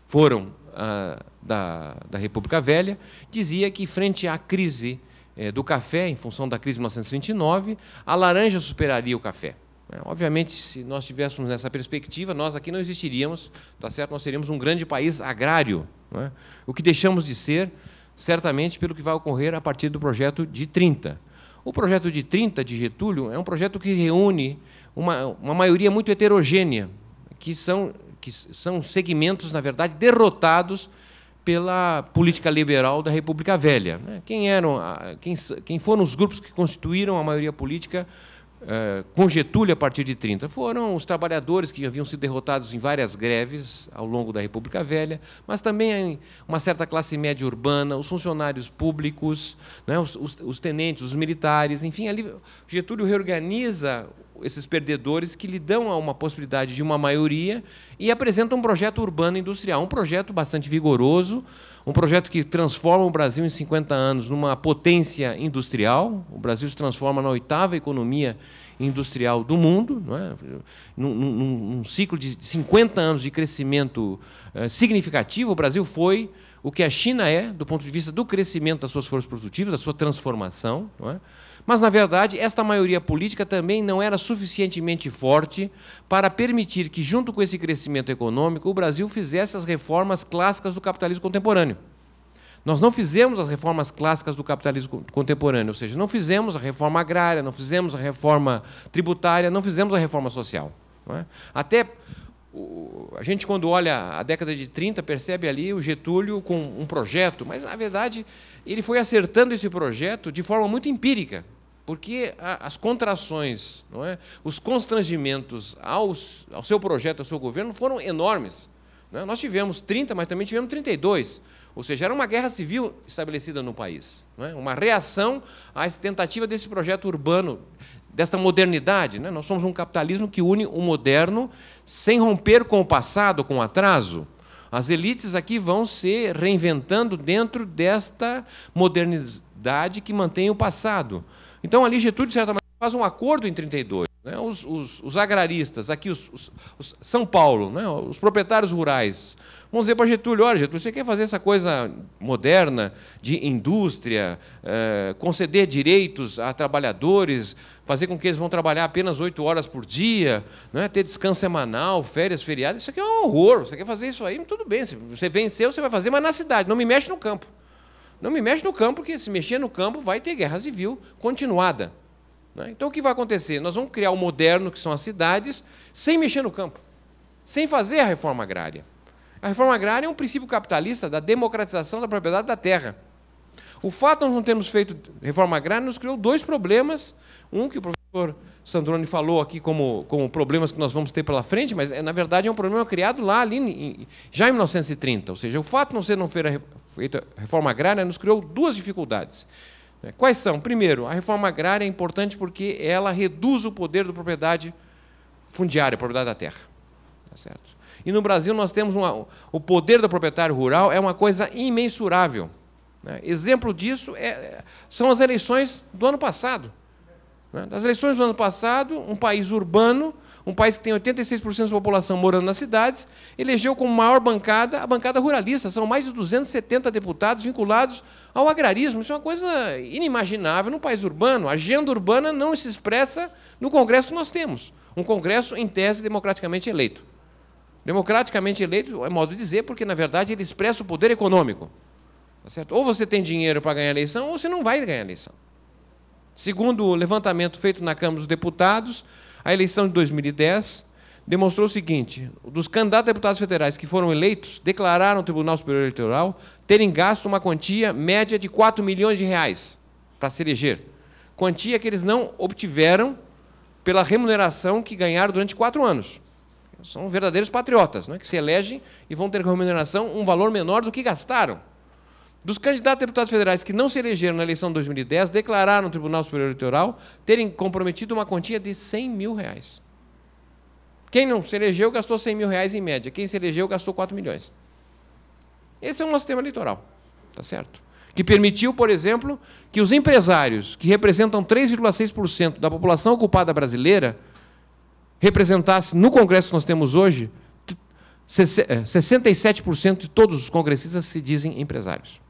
S3: foram ah, da, da República Velha, dizia que, frente à crise é, do café, em função da crise de 1929, a laranja superaria o café. É, obviamente, se nós tivéssemos nessa perspectiva, nós aqui não existiríamos, tá certo? Nós seríamos um grande país agrário, é? o que deixamos de ser, certamente, pelo que vai ocorrer a partir do projeto de 30. O projeto de 30 de Getúlio é um projeto que reúne uma, uma maioria muito heterogênea, que são, que são segmentos, na verdade, derrotados pela política liberal da República Velha. Né? Quem, eram, ah, quem, quem foram os grupos que constituíram a maioria política eh, com Getúlio a partir de 30? Foram os trabalhadores que haviam sido derrotados em várias greves ao longo da República Velha, mas também uma certa classe média urbana, os funcionários públicos, né? os, os tenentes, os militares, enfim, ali Getúlio reorganiza esses perdedores que lhe dão uma possibilidade de uma maioria e apresentam um projeto urbano industrial, um projeto bastante vigoroso, um projeto que transforma o Brasil em 50 anos numa potência industrial. O Brasil se transforma na oitava economia industrial do mundo, não é? num, num, num ciclo de 50 anos de crescimento eh, significativo. O Brasil foi o que a China é do ponto de vista do crescimento das suas forças produtivas, da sua transformação. Não é? Mas, na verdade, esta maioria política também não era suficientemente forte para permitir que, junto com esse crescimento econômico, o Brasil fizesse as reformas clássicas do capitalismo contemporâneo. Nós não fizemos as reformas clássicas do capitalismo contemporâneo, ou seja, não fizemos a reforma agrária, não fizemos a reforma tributária, não fizemos a reforma social. É? Até a gente, quando olha a década de 30, percebe ali o Getúlio com um projeto, mas, na verdade, ele foi acertando esse projeto de forma muito empírica. Porque as contrações, não é? os constrangimentos aos, ao seu projeto, ao seu governo, foram enormes. É? Nós tivemos 30, mas também tivemos 32. Ou seja, era uma guerra civil estabelecida no país. É? Uma reação à tentativa desse projeto urbano, desta modernidade. É? Nós somos um capitalismo que une o moderno sem romper com o passado, com o atraso. As elites aqui vão se reinventando dentro desta modernidade que mantém o passado. Então, ali Getúlio, de certa maneira, faz um acordo em 32. Né? Os, os, os, agraristas, aqui os, os São Paulo, né? os proprietários rurais, vão dizer para Getúlio, olha, Getúlio, você quer fazer essa coisa moderna de indústria, eh, conceder direitos a trabalhadores, fazer com que eles vão trabalhar apenas oito horas por dia, né? ter descanso semanal, férias, feriados, isso aqui é um horror. Você quer fazer isso aí? Tudo bem, você venceu, você vai fazer, mas na cidade, não me mexe no campo. Não me mexe no campo, porque se mexer no campo vai ter guerra civil continuada. Né? Então o que vai acontecer? Nós vamos criar o moderno, que são as cidades, sem mexer no campo, sem fazer a reforma agrária. A reforma agrária é um princípio capitalista da democratização da propriedade da terra. O fato de nós não termos feito reforma agrária nos criou dois problemas. Um que o professor Sandrone falou aqui como, como problemas que nós vamos ter pela frente, mas é, na verdade é um problema criado lá ali em, já em 1930. Ou seja, o fato de não ser não feita reforma agrária nos criou duas dificuldades. Né? Quais são? Primeiro, a reforma agrária é importante porque ela reduz o poder da propriedade fundiária, propriedade da terra. Tá certo? E no Brasil nós temos uma, o poder do proprietário rural é uma coisa imensurável. Né? Exemplo disso é, são as eleições do ano passado. Nas né? eleições do ano passado, um país urbano, um país que tem 86% da população morando nas cidades, elegeu como maior bancada a bancada ruralista. São mais de 270 deputados vinculados ao agrarismo. Isso é uma coisa inimaginável num país urbano. A agenda urbana não se expressa no Congresso que nós temos. Um Congresso, em tese, democraticamente eleito. Democraticamente eleito é modo de dizer, porque, na verdade, ele expressa o poder econômico. Tá certo? Ou você tem dinheiro para ganhar a eleição, ou você não vai ganhar a eleição. Segundo o levantamento feito na Câmara dos Deputados, a eleição de 2010 demonstrou o seguinte: dos candidatos a deputados federais que foram eleitos, declararam ao Tribunal Superior Eleitoral terem gasto uma quantia média de 4 milhões de reais para se eleger. Quantia que eles não obtiveram pela remuneração que ganharam durante quatro anos. São verdadeiros patriotas, é? que se elegem e vão ter remuneração um valor menor do que gastaram. Dos candidatos a deputados federais que não se elegeram na eleição de 2010, declararam no Tribunal Superior Eleitoral terem comprometido uma quantia de 100 mil reais. Quem não se elegeu gastou 100 mil reais em média. Quem se elegeu gastou 4 milhões. Esse é um nosso sistema eleitoral, tá certo? Que permitiu, por exemplo, que os empresários, que representam 3,6% da população ocupada brasileira, representassem no Congresso que nós temos hoje, 67% eh, de todos os congressistas se dizem empresários.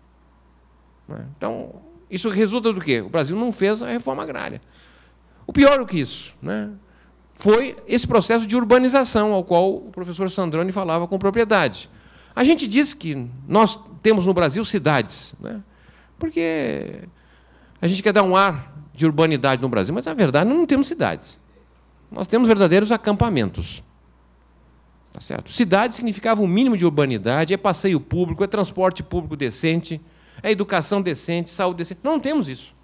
S3: Né? Então, isso resulta do quê? O Brasil não fez a reforma agrária. O pior do que isso né, foi esse processo de urbanização ao qual o professor Sandrone falava com propriedade. A gente diz que nós temos no Brasil cidades, né, porque a gente quer dar um ar de urbanidade no Brasil, mas na verdade não temos cidades. Nós temos verdadeiros acampamentos. Tá certo? Cidade significava o um mínimo de urbanidade, é passeio público, é transporte público decente é educação decente, saúde decente. não temos isso.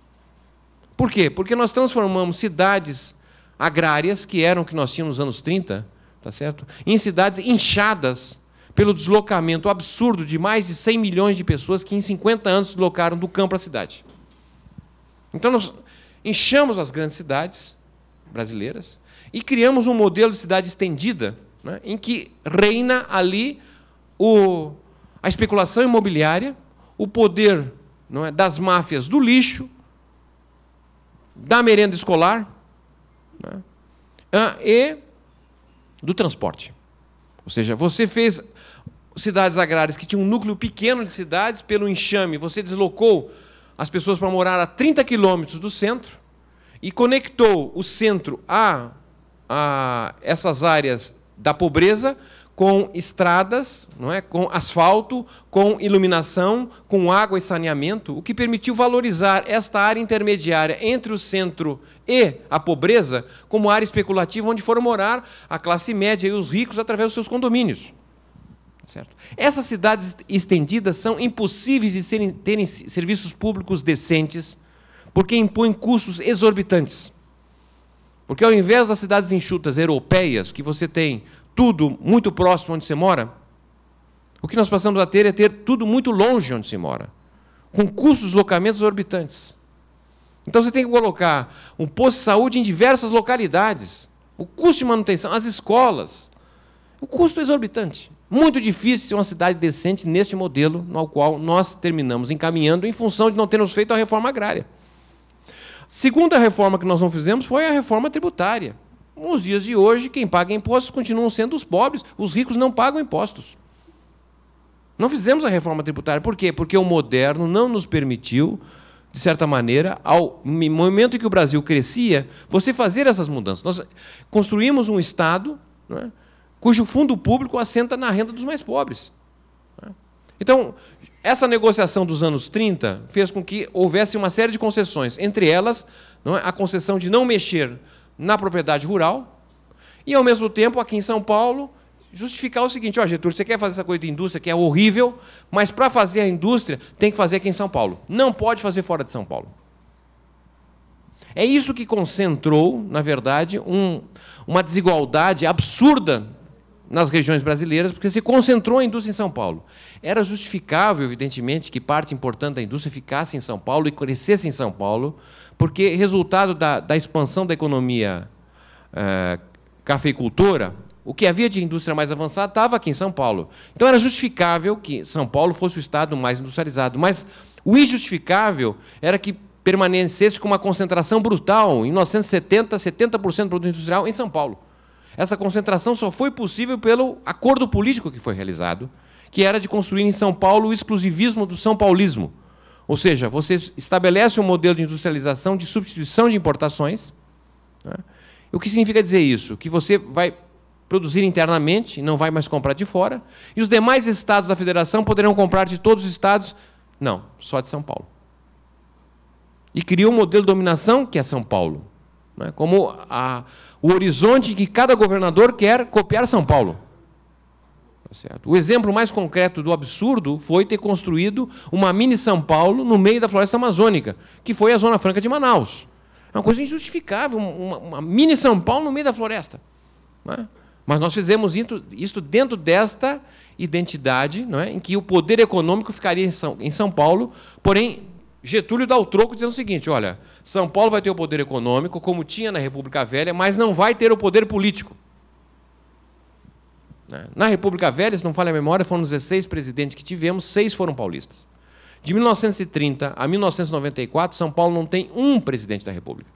S3: Por quê? Porque nós transformamos cidades agrárias, que eram o que nós tínhamos nos anos 30, tá certo? em cidades inchadas pelo deslocamento absurdo de mais de 100 milhões de pessoas que em 50 anos se deslocaram do campo à cidade. Então nós inchamos as grandes cidades brasileiras e criamos um modelo de cidade estendida né, em que reina ali o, a especulação imobiliária, o poder não é, das máfias do lixo, da merenda escolar né, ah, e do transporte. Ou seja, você fez cidades agrárias que tinham um núcleo pequeno de cidades pelo enxame, você deslocou as pessoas para morar a 30 quilômetros do centro e conectou o centro a, a essas áreas da pobreza com estradas, não é? com asfalto, com iluminação, com água e saneamento, o que permitiu valorizar esta área intermediária entre o centro e a pobreza como área especulativa onde foram morar a classe média e os ricos através dos seus condomínios. Certo? Essas cidades estendidas são impossíveis de serem, terem serviços públicos decentes, porque impõem custos exorbitantes. Porque ao invés das cidades enxutas europeias, que você tem tudo muito próximo onde você mora, o que nós passamos a ter é ter tudo muito longe onde se mora, com custos de deslocamento orbitantes. Então você tem que colocar um posto de saúde em diversas localidades, o custo de manutenção, as escolas. O custo é exorbitante. Muito difícil ser uma cidade decente neste modelo no qual nós terminamos encaminhando em função de não termos feito a reforma agrária. Segunda reforma que nós não fizemos foi a reforma tributária. Nos dias de hoje, quem paga impostos continuam sendo os pobres, os ricos não pagam impostos. Não fizemos a reforma tributária. Por quê? Porque o moderno não nos permitiu, de certa maneira, ao momento em que o Brasil crescia, você fazer essas mudanças. Nós construímos um Estado é? cujo fundo público assenta na renda dos mais pobres. É. Então, essa negociação dos anos 30 fez com que houvesse uma série de concessões, entre elas é? a concessão de não mexer na propriedade rural e, ao mesmo tempo, aqui em São Paulo, justificar o seguinte: ó, oh, Getúlio, você quer fazer essa coisa de indústria que é horrível, mas para fazer a indústria tem que fazer aqui em São Paulo. Não pode fazer fora de São Paulo. É isso que concentrou, na verdade, um, uma desigualdade absurda nas regiões brasileiras, porque se concentrou a indústria em São Paulo. Era justificável, evidentemente, que parte importante da indústria ficasse em São Paulo e crescesse em São Paulo, porque resultado da, da expansão da economia é, cafeicultora, o que havia de indústria mais avançada estava aqui em São Paulo. Então era justificável que São Paulo fosse o estado mais industrializado, mas o injustificável era que permanecesse com uma concentração brutal. Em 1970, 70% do produto industrial em São Paulo. Essa concentração só foi possível pelo acordo político que foi realizado, que era de construir em São Paulo o exclusivismo do São Paulismo. Ou seja, você estabelece um modelo de industrialização de substituição de importações. Né? O que significa dizer isso? Que você vai produzir internamente, não vai mais comprar de fora, e os demais estados da federação poderão comprar de todos os estados, não, só de São Paulo. E criou um modelo de dominação que é São Paulo, né? como a, o horizonte que cada governador quer copiar São Paulo. Certo? O exemplo mais concreto do absurdo foi ter construído uma mini São Paulo no meio da floresta amazônica, que foi a Zona Franca de Manaus. É uma coisa injustificável, uma, uma, mini São Paulo no meio da floresta. É? Mas nós fizemos isso dentro desta identidade, é? em que o poder econômico ficaria em São, em São Paulo, porém Getúlio dá o troco dizendo o seguinte: olha, São Paulo vai ter o poder econômico, como tinha na República Velha, mas não vai ter o poder político. Né? Na República Velha, se não falha a memória, foram 16 presidentes que tivemos, seis foram paulistas. De 1930 a 1994, São Paulo não tem um presidente da República.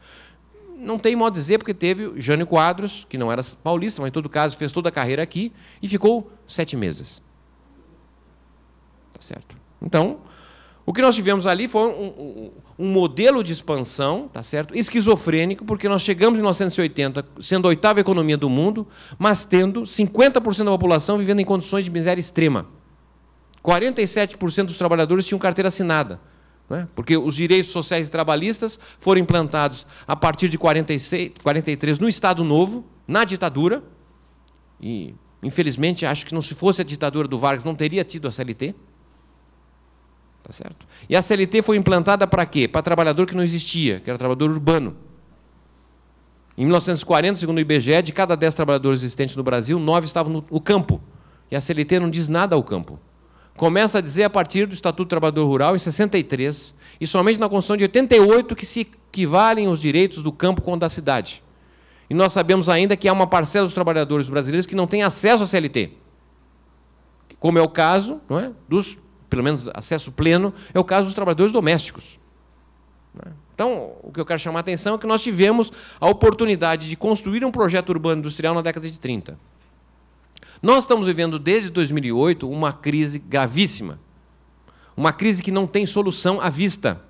S3: Não tem modo de dizer, porque teve Jânio Quadros, que não era paulista, mas em todo caso fez toda a carreira aqui, e ficou sete meses. Tá certo? Então, o que nós tivemos ali foi um, um, um, modelo de expansão, tá certo? Esquizofrênico, porque nós chegamos em 1980 sendo a oitava economia do mundo, mas tendo 50% da população vivendo em condições de miséria extrema. 47% dos trabalhadores tinham carteira assinada, né? porque os direitos sociais e trabalhistas foram implantados a partir de 46, 43 no Estado Novo, na ditadura. E infelizmente acho que não se fosse a ditadura do Vargas não teria tido a CLT. Tá certo? E a CLT foi implantada para quê? Para trabalhador que não existia, que era trabalhador urbano. Em 1940, segundo o IBGE, de cada 10 trabalhadores existentes no Brasil, 9 estavam no, campo. E a CLT não diz nada ao campo. Começa a dizer a partir do Estatuto do Trabalhador Rural, em 63, e somente na Constituição de 88 que se equivalem os direitos do campo com o da cidade. E nós sabemos ainda que há uma parcela dos trabalhadores brasileiros que não tem acesso à CLT. Como é o caso não é, dos pelo menos acesso pleno, é o caso dos trabalhadores domésticos. Né? Então, o que eu quero chamar a atenção é que nós tivemos a oportunidade de construir um projeto urbano industrial na década de 30. Nós estamos vivendo desde 2008 uma crise gravíssima. Uma crise que não tem solução à vista.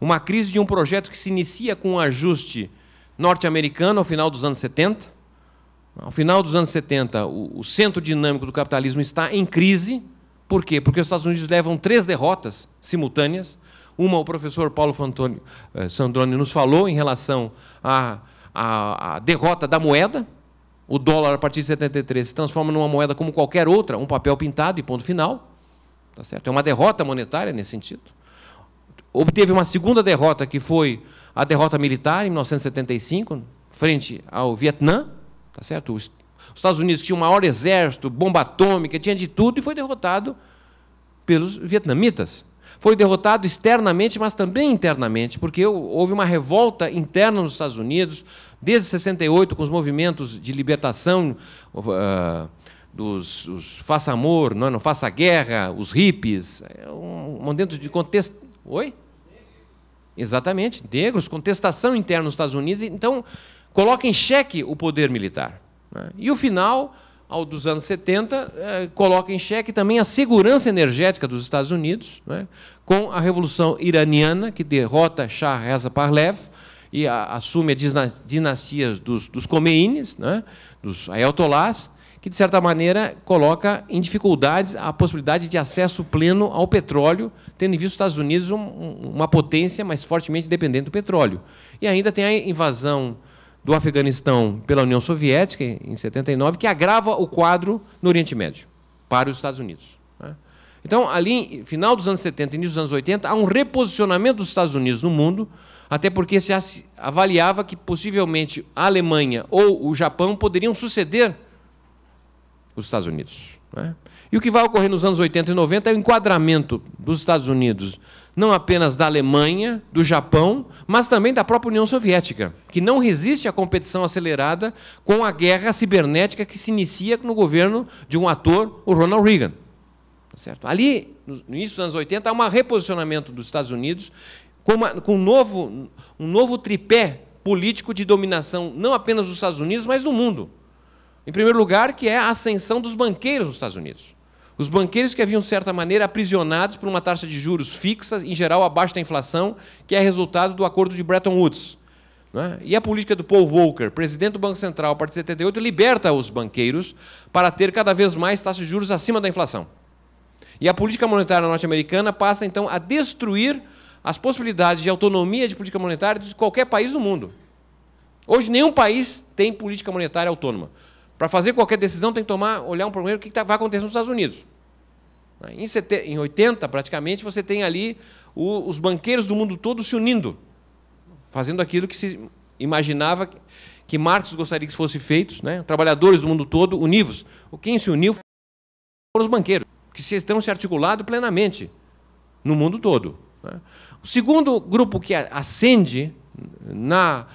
S3: Uma crise de um projeto que se inicia com um ajuste norte-americano ao final dos anos 70. Ao final dos anos 70, o, o centro dinâmico do capitalismo está em crise, por quê? Porque os Estados Unidos levam três derrotas simultâneas. Uma, o professor Paulo Fantoni, eh, Sandrone nos falou em relação à, à, à derrota da moeda. O dólar, a partir de 73, se transforma numa moeda como qualquer outra, um papel pintado e ponto final. Tá certo? É uma derrota monetária nesse sentido. Obteve uma segunda derrota, que foi a derrota militar, em 1975, frente ao Vietnã. Tá certo? Os Estados Unidos tinha o maior exército, bomba atômica, tinha de tudo e foi derrotado pelos vietnamitas. Foi derrotado externamente, mas também internamente, porque houve uma revolta interna nos Estados Unidos, desde 68, com os movimentos de libertação dos Faça Amor, não, é? não Faça Guerra, os hippies, é um, momento de contexto. Oi? Exatamente, negros, contestação interna nos Estados Unidos, então coloca em xeque o poder militar. Né? E o final ao dos anos 70 é, coloca em xeque também a segurança energética dos Estados Unidos, né? com a Revolução Iraniana, que derrota Shah Reza Parlev e assume a dinastias dos, dos Khomeines, né? dos Ayatollahs, que, de certa maneira, coloca em dificuldades a possibilidade de acesso pleno ao petróleo, tendo em vista os Estados Unidos uma potência mais fortemente dependente do petróleo. E ainda tem a invasão do Afeganistão pela União Soviética, em 79, que agrava o quadro no Oriente Médio para os Estados Unidos. Né? Então, ali, final dos anos 70 início dos anos 80, há um reposicionamento dos Estados Unidos no mundo, até porque se avaliava que possivelmente a Alemanha ou o Japão poderiam suceder os Estados Unidos. Né? E o que vai ocorrer nos anos 80 e 90 é o enquadramento dos Estados Unidos não apenas da Alemanha, do Japão, mas também da própria União Soviética, que não resiste à competição acelerada com a guerra cibernética que se inicia no governo de um ator, o Ronald Reagan. Tá certo? Ali, no início dos anos 80, há um reposicionamento dos Estados Unidos com, uma, com um, novo, um novo tripé político de dominação, não apenas dos Estados Unidos, mas do mundo. Em primeiro lugar, que é a ascensão dos banqueiros nos Estados Unidos. Os banqueiros que haviam, de certa maneira, aprisionados por uma taxa de juros fixa, em geral abaixo da inflação, que é resultado do acordo de Bretton Woods. É? E a política do Paul Volcker, presidente do Banco Central, a partir de 78, liberta os banqueiros para ter cada vez mais taxas de juros acima da inflação. E a política monetária norte-americana passa, então, a destruir as possibilidades de autonomia de política monetária de qualquer país do mundo. Hoje, nenhum país tem política monetária autônoma. Para fazer qualquer decisão, tem que tomar, olhar um primeiro o que tá, vai acontecer nos Estados Unidos. Em, 80, praticamente, você tem ali os banqueiros do mundo todo se unindo, fazendo aquilo que se imaginava que, Marx gostaria que fosse feito, né? trabalhadores do mundo todo univos. O quem se uniu foram os banqueiros, que se estão se articulando plenamente no mundo todo. Né? O segundo grupo que ascende na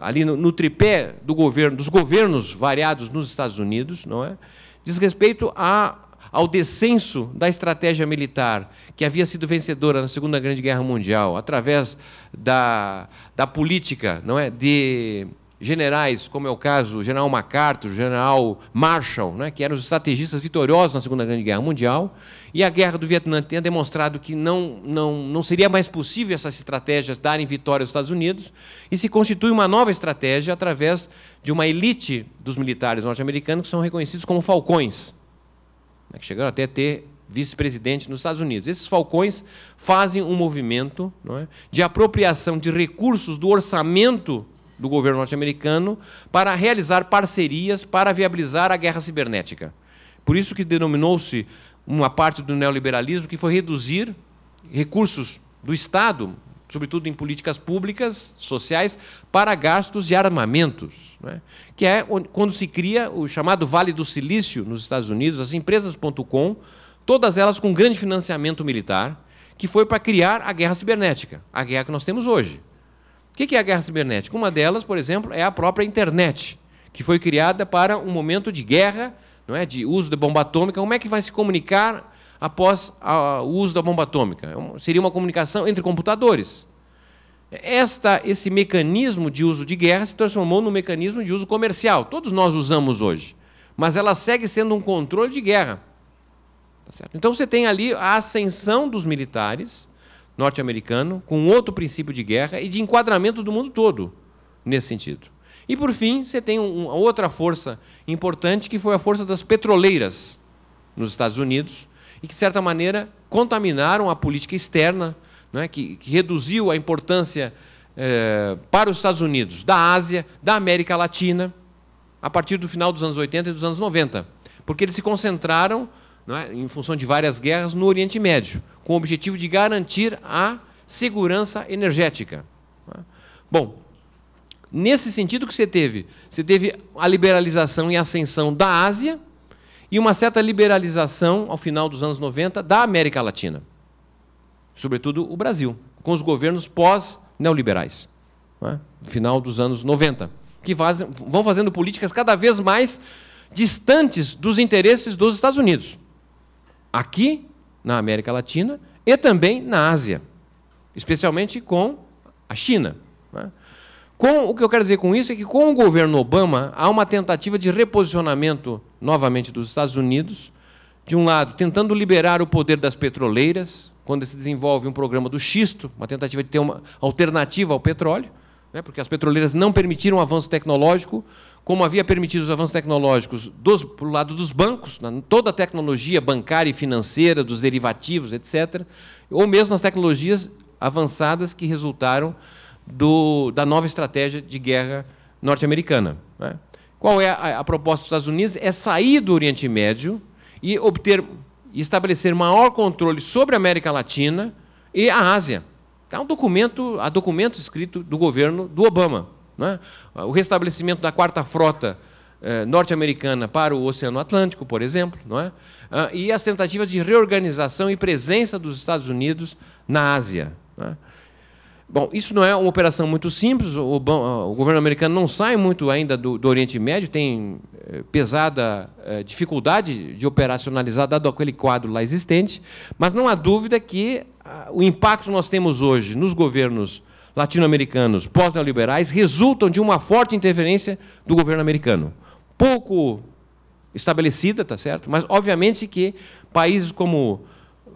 S3: ali no, no tripé do governo, dos governos variados nos Estados Unidos, não é? Diz respeito a, ao descenso da estratégia militar que havia sido vencedora na Segunda Grande Guerra Mundial, através da, da política, não é, de generais, como é o caso do general MacArthur, general Marshall, né, que eram os estrategistas vitoriosos na Segunda Grande Guerra Mundial, e a guerra do Vietnã tenha demonstrado que não, não, não seria mais possível essas estratégias darem vitória aos Estados Unidos, e se constitui uma nova estratégia através de uma elite dos militares norte-americanos que são reconhecidos como falcões, né, que chegaram até a ter vice-presidente nos Estados Unidos. Esses falcões fazem um movimento é, de apropriação de recursos do orçamento do governo norte-americano para realizar parcerias para viabilizar a guerra cibernética. Por isso que denominou-se uma parte do neoliberalismo que foi reduzir recursos do Estado, sobretudo em políticas públicas, sociais, para gastos de armamentos, né? que é quando se cria o chamado Vale do Silício nos Estados Unidos, as empresas.com, todas elas com grande financiamento militar, que foi para criar a guerra cibernética, a guerra que nós temos hoje. O que é a guerra cibernética? Uma delas, por exemplo, é a própria internet, que foi criada para um momento de guerra, não é, de uso da bomba atômica. Como é que vai se comunicar após o uso da bomba atômica? É seria uma comunicação entre computadores. Esta, esse mecanismo de uso de guerra se transformou num mecanismo de uso comercial. Todos nós usamos hoje, mas ela segue sendo um controle de guerra. Tá então você tem ali a ascensão dos militares norte-americano, com outro princípio de guerra e de enquadramento do mundo todo nesse sentido. E, por fim, você tem uma outra força importante, que foi a força das petroleiras nos Estados Unidos, e que, de certa maneira, contaminaram a política externa, né, que, que reduziu a importância eh, para os Estados Unidos da Ásia, da América Latina, a partir do final dos anos 80 e dos anos 90. Porque eles se concentraram é? em função de várias guerras no Oriente Médio, com o objetivo de garantir a segurança energética. É? Bom, nesse sentido que você teve, você teve a liberalização e ascensão da Ásia e uma certa liberalização ao final dos anos 90 da América Latina, sobretudo o Brasil, com os governos pós neoliberais, é? no final dos anos 90, que vão fazendo políticas cada vez mais distantes dos interesses dos Estados Unidos aqui na América Latina e também na Ásia, especialmente com a China. Né? Com, o que eu quero dizer com isso é que, com o governo Obama, há uma tentativa de reposicionamento novamente dos Estados Unidos, de um lado, tentando liberar o poder das petroleiras, quando se desenvolve um programa do xisto, uma tentativa de ter uma alternativa ao petróleo, né, porque as petroleiras não permitiram um avanço tecnológico, como havia permitido os avanços tecnológicos dos, do lado dos bancos, toda a tecnologia bancária e financeira, dos derivativos, etc., ou mesmo nas tecnologias avançadas que resultaram do, da nova estratégia de guerra norte-americana. Né? Qual é a, a, proposta dos Estados Unidos? É sair do Oriente Médio e obter e estabelecer maior controle sobre a América Latina e a Ásia. É um documento, há documento escrito do governo do Obama. Né? O restabelecimento da quarta frota eh, norte-americana para o Oceano Atlântico, por exemplo, não é? Ah, e as tentativas de reorganização e presença dos Estados Unidos na Ásia. É? Bom, isso não é uma operação muito simples. O, ah, o governo americano não sai muito ainda do, do Oriente Médio, tem eh, pesada eh, dificuldade de operacionalizar, dado aquele quadro lá existente. Mas não há dúvida que ah, o impacto que nós temos hoje nos governos latino-americanos pós-neoliberais resultam de uma forte interferência do governo americano. Pouco estabelecida, tá certo? Mas obviamente que países como eh,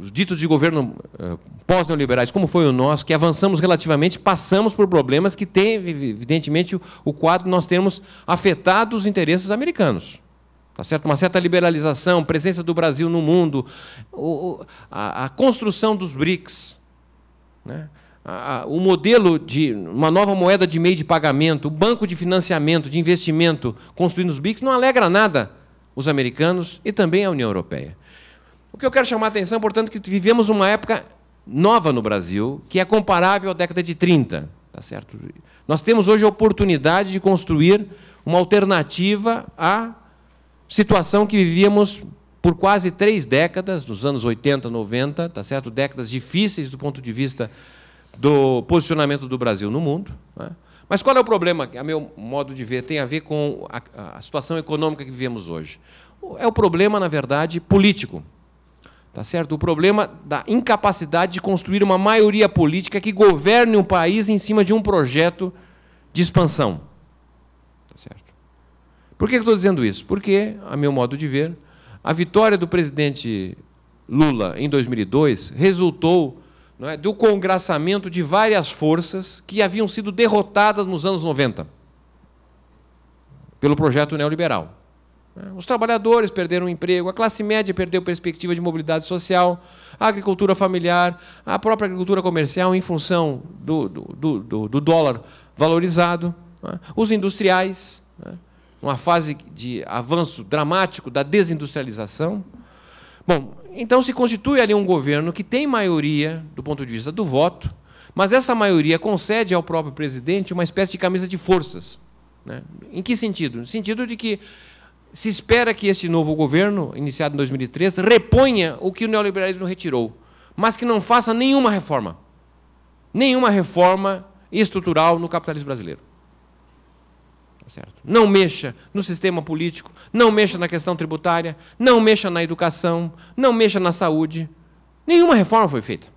S3: os ditos de governo eh, pós-neoliberais, como foi o nosso, que avançamos relativamente, passamos por problemas que têm, evidentemente, o quadro nós temos afetado os interesses americanos. Tá certo? Uma certa liberalização, presença do Brasil no mundo, a, construção dos BRICS. Né? o modelo de uma nova moeda de meio de pagamento, o banco de financiamento, de investimento construindo os BICs, não alegra nada os americanos e também a União Europeia. O que eu quero chamar a atenção, portanto, é que vivemos uma época nova no Brasil, que é comparável à década de 30. Tá certo? Nós temos hoje a oportunidade de construir uma alternativa à situação que vivíamos por quase três décadas, nos anos 80, 90, tá certo? décadas difíceis do ponto de vista do posicionamento do Brasil no mundo. Né? Mas qual é o problema, a meu modo de ver, tem a ver com a, a situação econômica que vivemos hoje? É o problema, na verdade, político. Tá certo? O problema da incapacidade de construir uma maioria política que governe um país em cima de um projeto de expansão. Tá certo? Por que eu estou dizendo isso? Porque, a meu modo de ver, a vitória do presidente Lula em 2002 resultou é, do congraçamento de várias forças que haviam sido derrotadas nos anos 90 pelo projeto neoliberal. É, os trabalhadores perderam o emprego, a classe média perdeu perspectiva de mobilidade social, a agricultura familiar, a própria agricultura comercial em função do, do, do, do dólar valorizado, é? os industriais, é? uma fase de avanço dramático da desindustrialização. Bom, então se constitui ali um governo que tem maioria do ponto de vista do voto, mas essa maioria concede ao próprio presidente uma espécie de camisa de forças. Né? Em que sentido? No sentido de que se espera que esse novo governo, iniciado em 2003, reponha o que o neoliberalismo retirou, mas que não faça nenhuma reforma. Nenhuma reforma estrutural no capitalismo brasileiro certo? Não mexa no sistema político, não mexa na questão tributária, não mexa na educação, não mexa na saúde. Nenhuma reforma foi feita.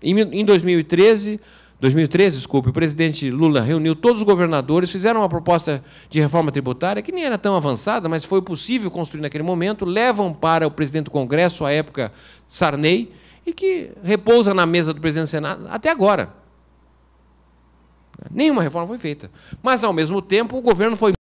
S3: Em 2013, 2013, desculpe, o presidente Lula reuniu todos os governadores, fizeram uma proposta de reforma tributária que nem era tão avançada, mas foi possível construir naquele momento, levam para o presidente do Congresso, à época Sarney, e que repousa na mesa do presidente do Senado até agora. Nenhuma reforma foi feita. Mas, ao mesmo tempo, o governo foi